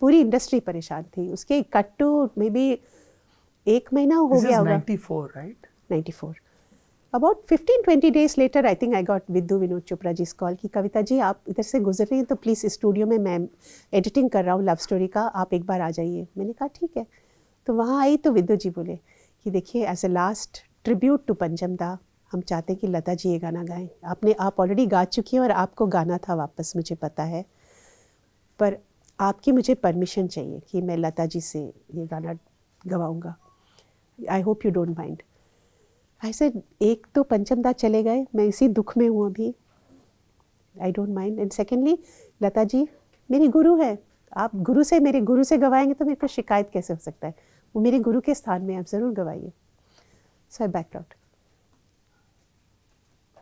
पूरी इंडस्ट्री परेशान थी उसके कट टू मे बी एक महीना हो गया होगा four right ninety four about fifteen twenty days later I think I got Vidhu Vinod Chopra ji call की कविता जी आप इधर से गुजर रही हैं तो प्लीज़ स्टूडियो में मैं एडिटिंग कर रहा हूँ लव स्टोरी का आप एक बार आ जाइए मैंने कहा ठीक है तो वहाँ आई तो विद्यू जी बोले कि देखिए as a last tribute to Pancham da हम चाहते हैं कि लता जी ये गाना गाएं आपने आप ऑलरेडी गा चुकी हैं और आपको गाना था वापस मुझे पता है पर आपकी मुझे परमिशन चाहिए कि मैं लता जी से ये गाना गवाऊँगा I hope you don't mind ऐसे एक तो पंचमदा चले गए मैं इसी दुख में हूँ अभी I don't mind and secondly Lata ji मेरी गुरु है आप गुरु से मेरे गुरु से गवाएंगे तो मेरे को शिकायत कैसे हो सकता है वो मेरे गुरु के स्थान में आप ज़रूर गवाइए सो आई बैक आउट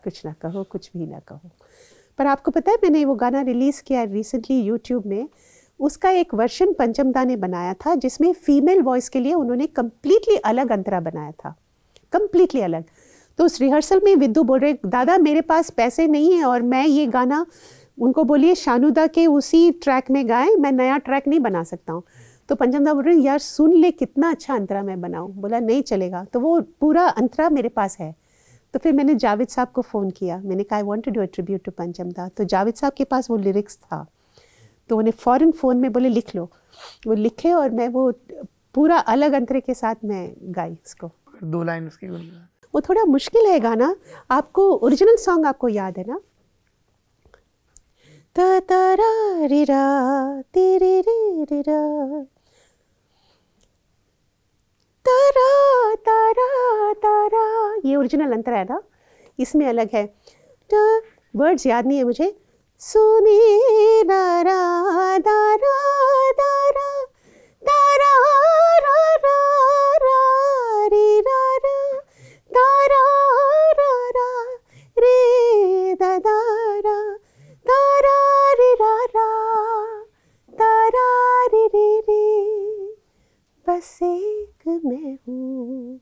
कुछ ना कहो कुछ भी ना कहो पर आपको पता है मैंने वो गाना रिलीज़ किया रिसेंटली यूट्यूब में उसका एक वर्षन पंचमदा ने बनाया था जिसमें फ़ीमेल वॉइस के लिए उन्होंने कम्प्लीटली अलग अंतरा बनाया था कम्प्लीटली अलग तो उस रिहर्सल में विद्यू बोल रहे दादा मेरे पास पैसे नहीं है और मैं ये गाना उनको बोलिए शानुदा के उसी ट्रैक में गाए मैं नया ट्रैक नहीं बना सकता हूँ तो पंचमदा बोल रहे यार सुन ले कितना अच्छा अंतरा मैं बनाऊँ बोला नहीं चलेगा तो वो पूरा अंतरा मेरे पास है तो फिर मैंने जावेद साहब को फ़ोन किया मैंने कहा I want to do a tribute to Pancham da तो जावेद साहब के पास वो लिरिक्स था तो उन्हें फ़ौरन फ़ोन में बोले लिख लो वो लिखे और मैं वो पूरा अलग अंतरे के साथ मैं गाई उसको दो लाइन उसकी वो थोड़ा मुश्किल है गाना आपको ओरिजिनल सॉन्ग आपको याद है ना तारा रिरा तेरे रे रिरा तारा तारा तारा ये ओरिजिनल अंतर है ना इसमें अलग है वर्ड्स याद नहीं है मुझे सुने दारा दारा दारा दारा रा रा रा रे रा रा दारा रा रा रे दा दारा दारा रे रा रा दारा रे रे रे बसे एक मैं हूँ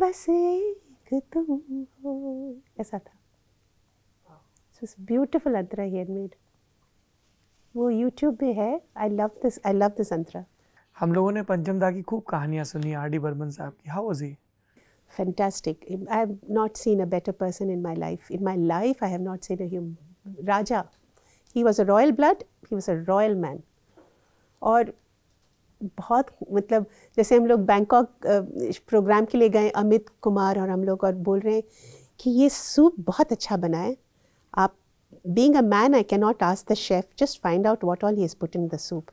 बस एक तुम हो ऐसा था सो ब्यूटिफुल अंतरा ही मेड वो यूट्यूब पे है I love this I love this अंतरा हम लोगों ने पंचम दा की खूब कहानियाँ सुनी आर डी बर्मन साहब की how was he fantastic i have not seen a better person in my life in my life i have not seen a human raja he was a royal blood he was a royal man और बहुत मतलब जैसे हम लोग Bangkok programme के लिए गए अमित कुमार और हम लोग और बोल रहे हैं कि ये सूप बहुत अच्छा बना है आप being a man I cannot ask the chef just find out what all is put in the soup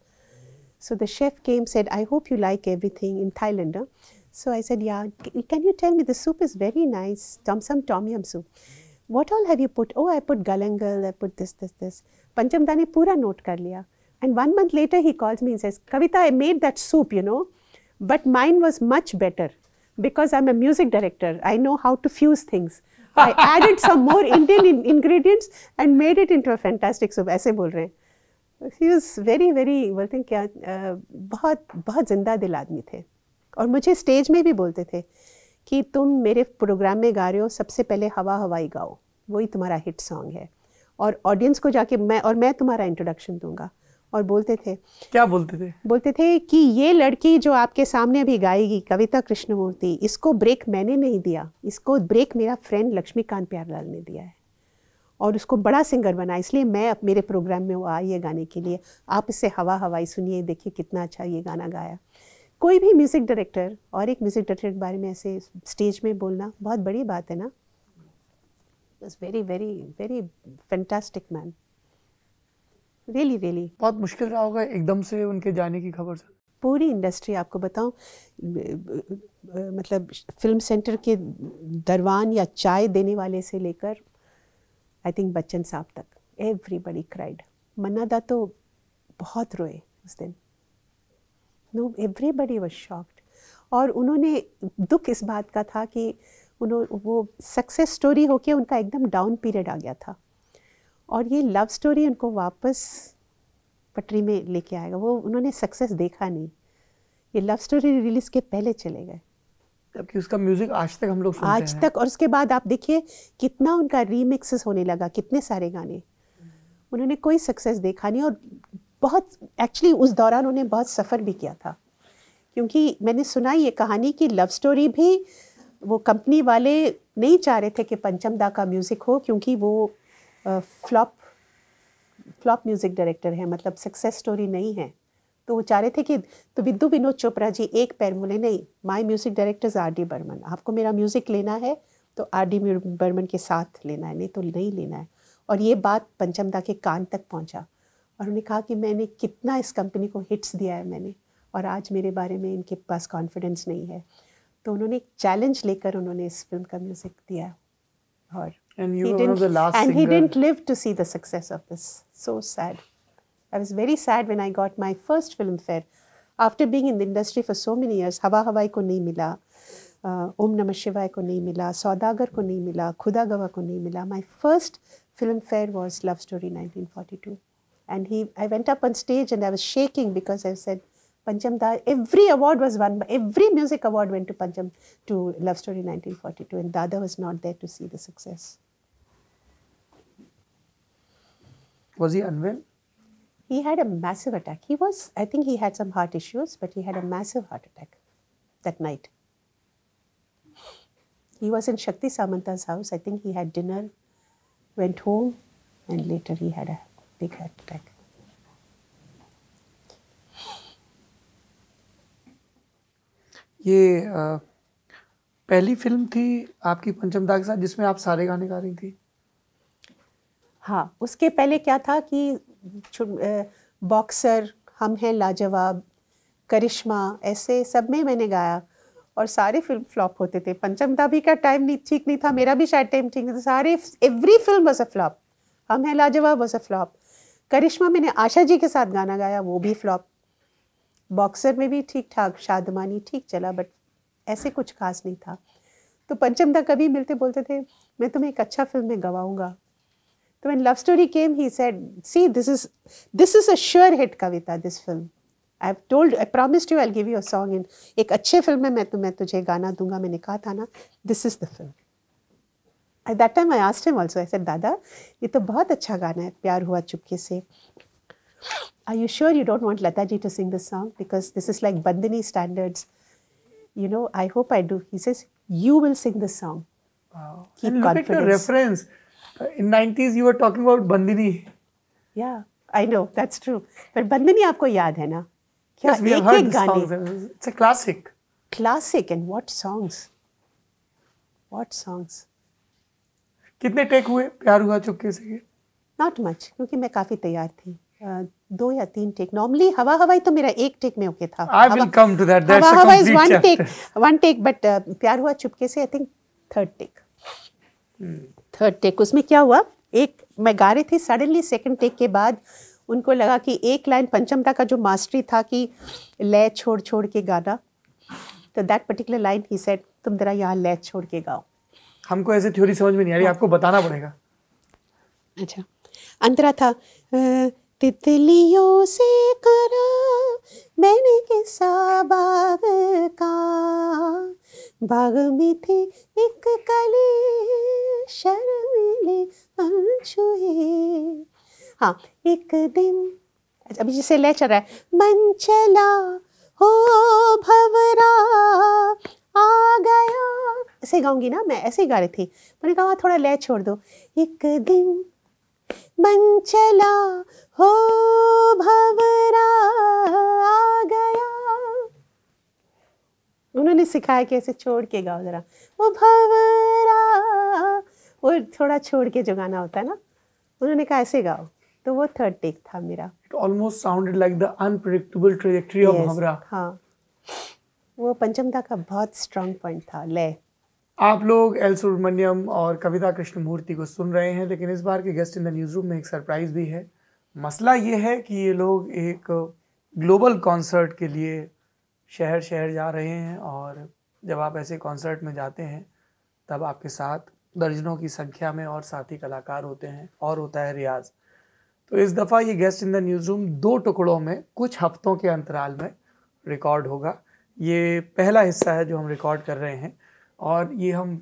so the chef came said I hope you like everything in Thailand so I said yeah can you tell me the soup is very nice Tom sum Tom yum soup what all have you put oh I put galangal I put this this this Panchamda ने पूरा note कर लिया And one month later, he calls me and says, Kavita, I made that soup, you know, but mine was much better because I'm a music director. I know how to fuse things. I added some more Indian in ingredients and made it into a fantastic soup. ऐसे बोल रहे हैं ही very, very very बोलते हैं क्या बहुत बहुत जिंदा दिल आदमी थे और मुझे स्टेज में भी बोलते थे कि तुम मेरे प्रोग्राम में गा रहे हो सबसे पहले हवा हवाई गाओ वही तुम्हारा हिट सॉन्ग है और ऑडियंस को जाके मैं और मैं तुम्हारा इंट्रोडक्शन दूंगा और बोलते थे क्या बोलते थे बोलते थे कि ये लड़की जो आपके सामने अभी गाएगी कविता कृष्णमूर्ति इसको ब्रेक मैंने नहीं दिया इसको ब्रेक मेरा फ्रेंड लक्ष्मीकांत प्यारलाल ने दिया है और उसको बड़ा सिंगर बना इसलिए मैं अब मेरे प्रोग्राम में वो आई है गाने के लिए आप इससे हवा हवाई सुनिए देखिए कितना अच्छा ये गाना गाया कोई भी म्यूज़िक डायरेक्टर और एक म्यूज़िक डायरेक्टर के बारे में ऐसे स्टेज में बोलना बहुत बड़ी बात है ना very very very fantastic man really really बहुत मुश्किल रहा होगा एकदम से उनके जाने की खबर से पूरी इंडस्ट्री आपको बताऊं मतलब फिल्म सेंटर के दरवान या चाय देने वाले से लेकर आई थिंक बच्चन साहब तक एवरीबडी क्राइड मन्ना दा तो बहुत रोए उस दिन नो एवरीबडी वॉज शॉक्ड और उन्होंने दुख इस बात का था कि उन्होंने वो सक्सेस स्टोरी होके उनका एकदम डाउन पीरियड आ गया था और ये लव स्टोरी उनको वापस पटरी में लेके आएगा वो उन्होंने सक्सेस देखा नहीं ये लव स्टोरी रिलीज के पहले चले गए जबकि उसका म्यूजिक आज तक हम लोग सुनते आज हैं। तक और उसके बाद आप देखिए कितना उनका रीमिक्सेस होने लगा कितने सारे गाने उन्होंने कोई सक्सेस देखा नहीं और बहुत एक्चुअली उस दौरान उन्हें बहुत सफ़र भी किया था क्योंकि मैंने सुना ये कहानी कि लव स्टोरी भी वो कंपनी वाले नहीं चाह रहे थे कि पंचम दा का म्यूज़िक हो क्योंकि वो फ्लॉप फ्लॉप म्यूज़िक डायरेक्टर है मतलब सक्सेस स्टोरी नहीं है तो वो चाह रहे थे कि तो विद्यु विनोद चोपड़ा जी एक पैर बोले नहीं my music directors R D Burman आपको मेरा म्यूज़िक लेना है तो आर डी बर्मन के साथ लेना है नहीं तो नहीं लेना है और ये बात पंचमदा के कान तक पहुँचा और उन्होंने कहा कि मैंने कितना इस कंपनी को हिट्स दिया है मैंने और आज मेरे बारे में इनके पास कॉन्फिडेंस नहीं है तो उन्होंने एक चैलेंज लेकर उन्होंने इस फिल्म का म्यूज़िक दिया और And you he were one of the last. And singer. he didn't live to see the success of this. So sad. I was very sad when I got my first Filmfare. After being in the industry for so many years, Hava Hawai ko nahi mila, uh, Om Namah Shivaya ko nahi mila, Saudagar ko nahi mila, Khuda Gawa ko nahi mila. My first Filmfare was Love Story 1942. And he, I went up on stage and I was shaking because I said, Pancham every award was won, by, every music award went to Pancham, to Love Story 1942 and Dada was not there to see the success. Was he unwell? He had a massive attack. He was, I think he had some heart issues, but he had a massive heart attack that night. He was in Shakti Samanta's house. I think he had dinner, went home, and later he had a big heart attack. ये पहली film थी आपकी पंचम दाग के साथ जिसमें आप सारे गाने गा रही थी हाँ उसके पहले क्या था कि बॉक्सर हम हैं लाजवाब करिश्मा ऐसे सब में मैंने गाया और सारे फिल्म फ्लॉप होते थे पंचम दा भी का टाइम नहीं ठीक नहीं था मेरा भी शायद टाइम ठीक नहीं था सारे every film was a flop हम हैं लाजवाब वॉज अ फ्लॉप करिश्मा मैंने आशा जी के साथ गाना गाया वो भी फ्लॉप बॉक्सर में भी ठीक ठाक शादमानी ठीक चला बट ऐसे कुछ खास नहीं था तो पंचम दा कभी मिलते बोलते थे मैं तुम्हें एक अच्छा फिल्म में गवाऊँगा So when Love Story came, he said, "See, this is this is a sure hit, Kavita. This film. I've told, I promised you, I'll give you a song in एक अच्छे फिल्म में मैं मैं तुझे गाना दूंगा मैंने कहा था ना this is the At that time, I asked him also. I said, "Dada, ये तो बहुत अच्छा गाना है. प्यार हुआ चुपके से. Are you sure you don't want Lata ji to sing this song because this is like Bandini standards? You know, I hope I do." He says, "You will sing the song. Wow. Keep and look confidence. at your reference. in 90s you were talking about bandini yeah i know that's true but bandini aapko yaad hai na kya yes, we have heard this song it's a classic classic and what songs what songs कितने take हुए प्यार हुआ चुपके से not much क्योंकि मैं काफी तैयार थी uh, दो या तीन टेक नॉर्मली हवा हवाई तो मेरा एक टेक में ओके था I will come to that that's हवा हवाई is one take one take but प्यार हुआ चुपके से I think third take third take उसमें क्या हुआ एक मैं गा रही थी सडनली सेकंड टेक के बाद उनको लगा कि एक लाइन पंचमता का जो मास्टरी था कि लय छोड़ छोड़ के गाना तो that particular line he said तुम जरा यहाँ लय छोड़ के गाओ हमको ऐसे थ्योरी समझ में नहीं आ रही आपको बताना पड़ेगा अच्छा अंतरा था तितलियों से करा मैंने किसा बाग का बाग में थी एक कली शर्मिले अनछुए हाँ एक दिन अच्छा, अभी जिसे ले चल रहा है मन चला हो भवरा आ गया ऐसे गाऊंगी ना मैं ऐसे ही गा रही थी मैंने कहा हाँ, थोड़ा लय छोड़ दो एक दिन मन चला हो भवरा आ गया उन्होंने सिखाया कि ऐसे छोड़ के गाओ जरा वो भवरा वो थोड़ा छोड़ के जो गाना होता है ना उन्होंने कहा ऐसे गाओ तो वो थर्ड टेक था मेरा almost sounded like the unpredictable trajectory of हमरा हां वो पंचमदा का बहुत स्ट्रांग पॉइंट था लय आप लोग एल सुब्रमण्यम और कविता कृष्ण मूर्ति को सुन रहे हैं लेकिन इस बार के guest in the news room में एक सरप्राइज़ भी है मसला ये है कि ये लोग एक ग्लोबल कॉन्सर्ट के लिए शहर शहर जा रहे हैं और जब आप ऐसे कॉन्सर्ट में जाते हैं तब आपके साथ दर्जनों की संख्या में और साथी कलाकार होते हैं और होता है रियाज तो इस दफ़ा ये guest in the news room दो टुकड़ों में कुछ हफ्तों के अंतराल में रिकॉर्ड होगा ये पहला हिस्सा है जो हम रिकॉर्ड कर रहे हैं और ये हम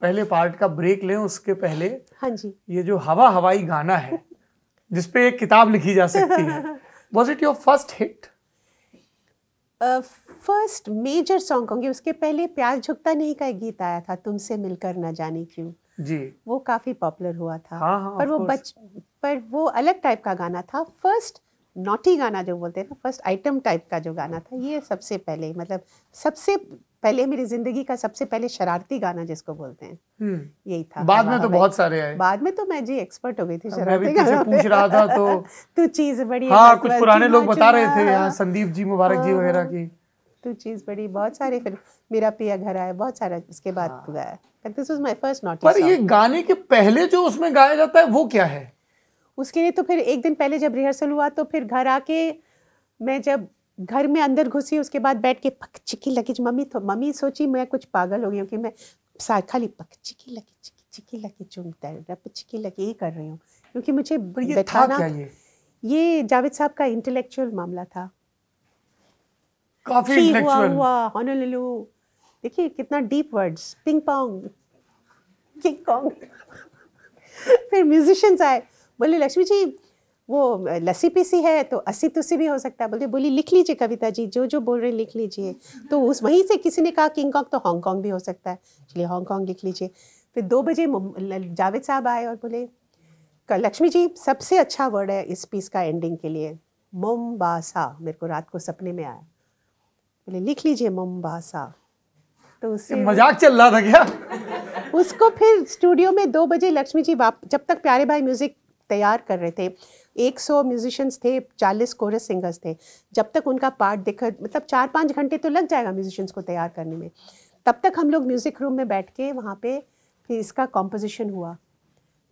पहले पार्ट का ब्रेक लें उसके पहले हाँ जी ये जो हवा हवाई गाना है जिसपे एक किताब लिखी जा सकती है was it your first hit first major song कहूँगी उसके पहले प्यार झुकता नहीं का एक गीत आया था तुमसे मिलकर ना जाने क्यों जी वो काफ़ी पॉपुलर हुआ था हाँ, हाँ, पर वो बच पर वो अलग टाइप का गाना था फर्स्ट नॉटी गाना जो बोलते हैं ना फर्स्ट आइटम टाइप का जो गाना था ये सबसे पहले मतलब सबसे पहले मेरी जिंदगी का सबसे पहले शरारती गाना जिसको बोलते हैं हम्म। यही था बाद में तो बहुत सारे आए बाद में तो मैं जी एक्सपर्ट हो गई थी शरारती गाना पूछ रहा था तो *laughs* तू चीज बड़ी हाँ कुछ पुराने लोग बता रहे थे यहाँ संदीप जी मुबारक जी हाँ, हाँ। वगैरह की तू चीज बड़ी बहुत सारे फिर मेरा पिया घर आया बहुत सारा उसके बाद गाया this was my first not पर ये गाने के पहले जो उसमें गाया जाता है वो क्या है उसके लिए तो फिर एक दिन पहले जब रिहर्सल हुआ तो फिर घर आके मैं जब घर में अंदर घुसी उसके बाद बैठ के पकचिकी लगेज मम्मी तो मम्मी सोची मैं कुछ पागल हो गई हूँ कि मैं खाली पकचिकी लगी चिकी चिकी लगी चूमता रपचिकी लगी ही कर रही हूँ क्योंकि मुझे बैठाना ये? ये जावेद साहब का इंटेलेक्चुअल मामला था काफी हुआ हुआ होनोलुलु देखिए कितना deep words ping pong king pong फिर म्यूजिशियंस आए बोले लक्ष्मी जी वो लसी पीसी है तो अस्सी तुसी तो भी हो सकता है बोले बोली लिख लीजिए कविता जी जो जो बोल रहे हैं लिख लीजिए *laughs* तो उस वहीं से किसी ने कहा किंग कॉन्ग तो हांगकॉन्ग भी हो सकता है चलिए हांगकॉन्ग लिख लीजिए फिर दो बजे जावेद साहब आए और बोले लक्ष्मी जी सबसे अच्छा वर्ड है इस पीस का एंडिंग के लिए मुमबासा मेरे को रात को सपने में आया बोले लिख लीजिए मुमबासा तो उससे मजाक चल रहा था क्या उसको फिर स्टूडियो में दो बजे लक्ष्मी जी जब तक प्यारे भाई म्यूजिक तैयार कर रहे थे 100 म्यूजिशियंस थे 40 कोरस सिंगर्स थे जब तक उनका पार्ट दिख मतलब चार पाँच घंटे तो लग जाएगा म्यूजिशियंस को तैयार करने में तब तक हम लोग म्यूज़िक रूम में बैठ के वहाँ पे फिर इसका कॉम्पोजिशन हुआ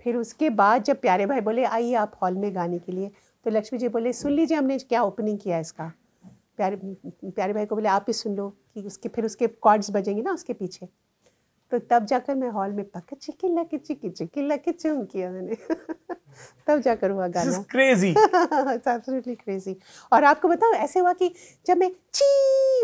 फिर उसके बाद जब प्यारे भाई बोले आइए आप हॉल में गाने के लिए तो लक्ष्मी जी बोले सुन लीजिए हमने क्या ओपनिंग किया इसका प्यारे प्यारे भाई को बोले आप ही सुन लो कि उसके फिर उसके कॉर्ड्स बजेंगे ना उसके पीछे तो तब जाकर मैं हॉल में पक चिकी लकी चिकी चिकी लकी चूम किया मैंने *laughs* तब जाकर हुआ गाना क्रेजी एब्सोल्युटली क्रेजी और आपको बताऊँ ऐसे हुआ कि जब मैं ची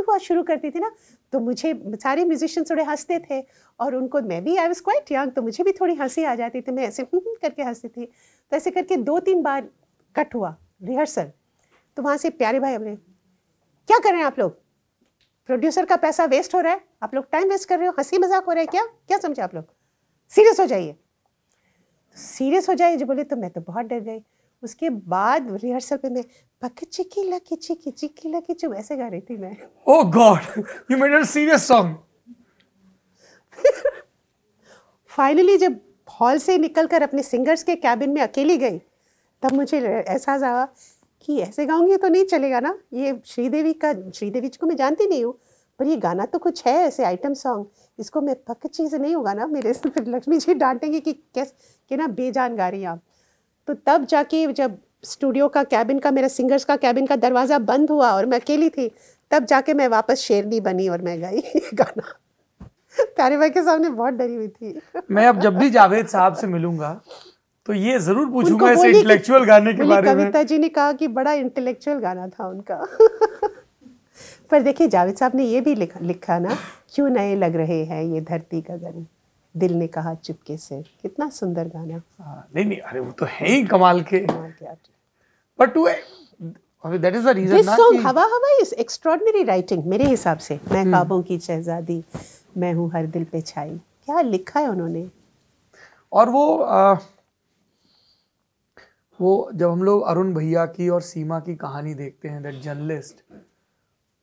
हुआ शुरू करती थी ना तो मुझे सारे म्यूजिशियन थोड़े हंसते थे और उनको मैं भी आई वॉज क्वाइट यंग तो मुझे भी थोड़ी हंसी आ जाती थी मैं ऐसे *laughs* करके हंसती थी तो ऐसे करके दो तीन बार कट हुआ रिहर्सल तो वहाँ से प्यारे भाई अपने क्या कर रहे हैं आप लोग प्रोड्यूसर का पैसा वेस्ट हो रहा है आप लोग टाइम वेस्ट कर रहे हो हंसी मजाक हो रहा है क्या क्या समझे आप लोग सीरियस हो जाइए सीरियस हो जाइए जो बोले तो मैं तो बहुत डर गई उसके बाद रिहर्सल पे मैं पकची की लकीची किची की लकीची वैसे गा रही थी मैं oh God you made a serious song finally जब हॉल से निकलकर अपने सिंगर्स के कैबिन में अकेली गई तब मुझे एहसास आया कि ऐसे गाऊंगी तो नहीं चलेगा ना ये श्रीदेवी का श्रीदेवी जी को मैं जानती नहीं हूँ पर ये गाना तो कुछ है ऐसे आइटम सॉन्ग इसको मैं पक चीज़ नहीं होगा ना मेरे से फिर लक्ष्मी जी डांटेंगे कि कैस कि ना बेजान गा रही आप तो तब जाके जब स्टूडियो का कैबिन का मेरा सिंगर्स का कैबिन का दरवाज़ा बंद हुआ और मैं अकेली थी तब जाके मैं वापस शेरनी बनी और मैं गाई *laughs* गाना तारे भाई के सामने बहुत डरी हुई थी मैं अब जब भी जावेद साहब से मिलूंगा तो ये जरूर पूछूंगा ऐसे इंटेलेक्चुअल गाने के बारे में कविता जी ने कहा कि बड़ा इंटेलेक्चुअल गाना था उनका *laughs* पर देखिए जावेद साहब ने ये भी लिखा, लिखा ना क्यों नए लग रहे हैं ये धरती गगन दिल ने कहा चुपके से कितना सुंदर गाना आ, हाँ, नहीं नहीं अरे वो तो है ही कमाल के but to that is the reason ना सॉन्ग हवा हवा इज एक्स्ट्रॉर्डिनरी राइटिंग मेरे हिसाब से मैं ख्वाबों हम्म। की शहजादी मैं हूँ हर दिल पे छाई क्या लिखा है उन्होंने और वो आ, वो जब हम लोग अरुण भैया की और सीमा की कहानी देखते हैं दैट जर्नलिस्ट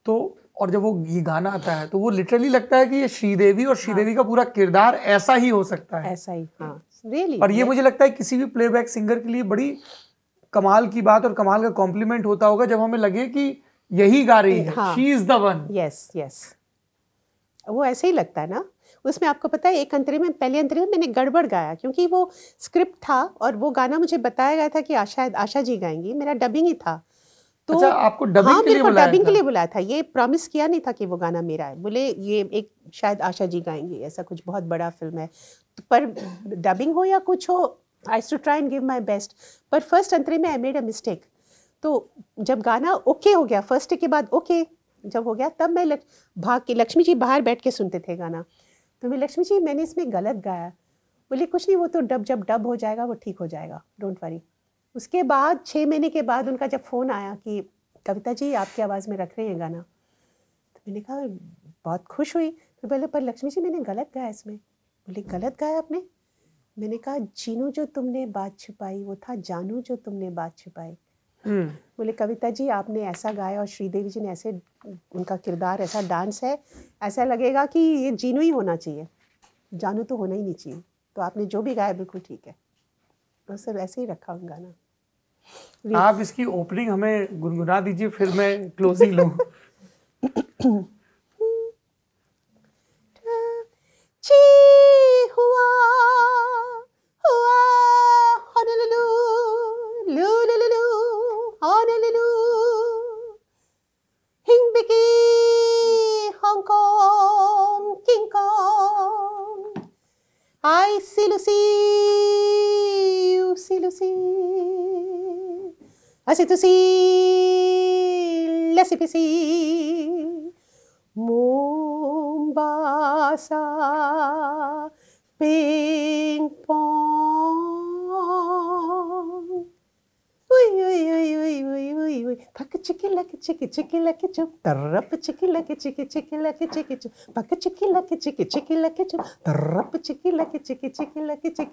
तो और जब वो ये गाना आता है तो वो लिटरली लगता है कि ये श्रीदेवी और हाँ। श्रीदेवी हाँ। का पूरा किरदार ऐसा ही हो सकता है ऐसा ही हाँ really? और ये मुझे लगता है किसी भी प्लेबैक सिंगर के लिए बड़ी कमाल की बात और कमाल का कॉम्प्लीमेंट होता होगा जब हमें लगे कि यही गा रही है she is the one yes yes वो ऐसे ही लगता है ना उसमें आपको पता है एक अंतरे में पहले अंतरे में मैंने गड़बड़ गाया क्योंकि वो स्क्रिप्ट था और वो गाना मुझे बताया गया था कि आशा आशा जी गाएंगी मेरा डबिंग ही था तो अच्छा, आपको हाँ, मेरे को डबिंग के लिए बुलाया था ये प्रॉमिस किया नहीं था कि वो गाना मेरा है बोले ये एक शायद आशा जी गाएंगी ऐसा कुछ बहुत बड़ा फिल्म है तो पर डबिंग हो या कुछ हो I to try and give my best पर फर्स्ट अंतरे में आई मेड अ मिस्टेक तो जब गाना ओके हो गया फर्स्ट के बाद ओके जब हो गया तब मैं भाग के लक्ष्मी जी बाहर बैठ के सुनते थे गाना तो मैं लक्ष्मी जी मैंने इसमें गलत गाया बोले कुछ नहीं वो तो डब जब डब हो जाएगा वो ठीक हो जाएगा डोंट वरी उसके बाद छः महीने के बाद उनका जब फ़ोन आया कि कविता जी आपकी आवाज़ में रख रहे हैं गाना तो मैंने कहा बहुत खुश हुई फिर तो बोले पर लक्ष्मी जी मैंने गलत गाया इसमें बोले गलत गाया आपने मैंने कहा जीनू जो तुमने बात छुपाई वो था जानू जो तुमने बात छुपाई बोले कविता जी आपने ऐसा गाया और श्रीदेवी जी ने ऐसे उनका किरदार ऐसा डांस है ऐसा लगेगा कि ये जीनू ही होना चाहिए जानू तो होना ही नहीं चाहिए तो आपने जो भी गाया बिल्कुल ठीक है तो सर ऐसे ही रखा उन गाना आप इसकी ओपनिंग हमें गुनगुना दीजिए फिर मैं क्लोजिंग लूँ Lucy, uh, Lucy, Lucy, Lucy. Assez Lucy, laissez pissi. Mombasa, ping pong. उड ओई ओई ओई ओई ओई ओई पक चिकी लक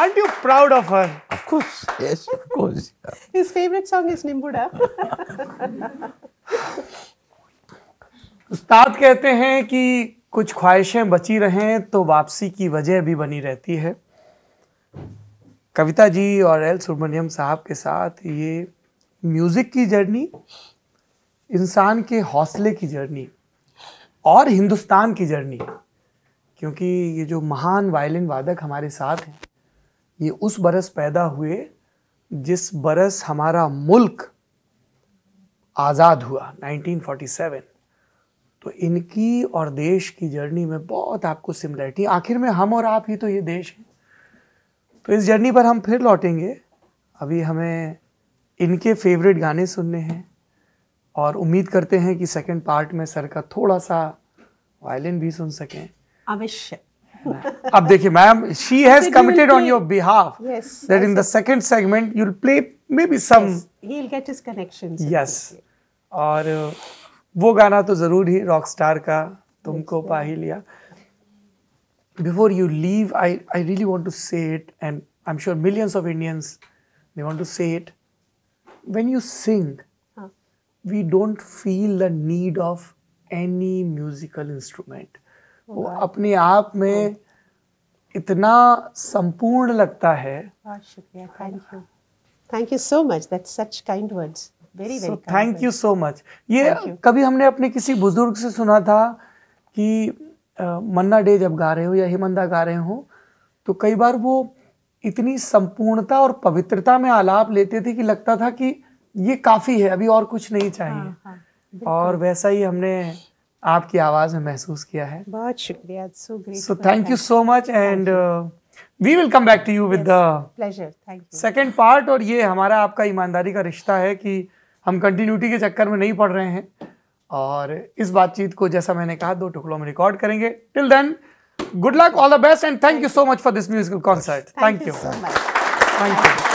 Aren't you proud of her? Of course, yes, of course. His favorite song is Nimbuda. उस्ताद कहते हैं कि कुछ ख्वाहिशें बची रहें तो वापसी की वजह भी बनी रहती है कविता जी और एल सुब्रमण्यम साहब के साथ ये म्यूज़िक की जर्नी इंसान के हौसले की जर्नी और हिंदुस्तान की जर्नी क्योंकि ये जो महान वायलिन वादक हमारे साथ हैं ये उस बरस पैदा हुए जिस बरस हमारा मुल्क आज़ाद हुआ 1947 तो इनकी और देश की जर्नी में बहुत आपको सिमिलरिटी आखिर में हम और आप ही तो ये देश हैं तो इस जर्नी पर हम फिर लौटेंगे अभी हमें इनके फेवरेट गाने सुनने हैं और उम्मीद करते हैं कि सेकंड पार्ट में सर का थोड़ा सा वायलिन भी सुन सकें अवश्य अब देखिए ma'am she has committed on your behalf that in the second segment you will play may be some और वो गाना तो जरूर ही रॉक स्टार का तुमको yes, पा ही लिया before you leave I I really want to say it and I am sure millions of Indians they want to say it when you sing we don't feel the need of any musical instrument वो अपने आप में oh. इतना संपूर्ण लगता है बहुत शुक्रिया thank you thank you so much that such kind words very very thank you so much ये कभी हमने अपने किसी बुजुर्ग से सुना था कि uh, मन्ना डे जब गा रहे हो या हिमंदा गा रहे हो तो कई बार वो इतनी संपूर्णता और पवित्रता में आलाप लेते थे कि लगता था कि ये काफ़ी है अभी और कुछ नहीं चाहिए हाँ, हाँ, और वैसा ही हमने आपकी आवाज़ में महसूस किया है बहुत शुक्रिया so thank you so much and we will come back to you with pleasure thank you part और ये हमारा आपका ईमानदारी का रिश्ता है कि हम कंटिन्यूटी के चक्कर में नहीं पढ़ रहे हैं और इस बातचीत को जैसा मैंने कहा दो टुकड़ों में रिकॉर्ड करेंगे till then good luck all the best and thank you so much for this musical concert thank you thank you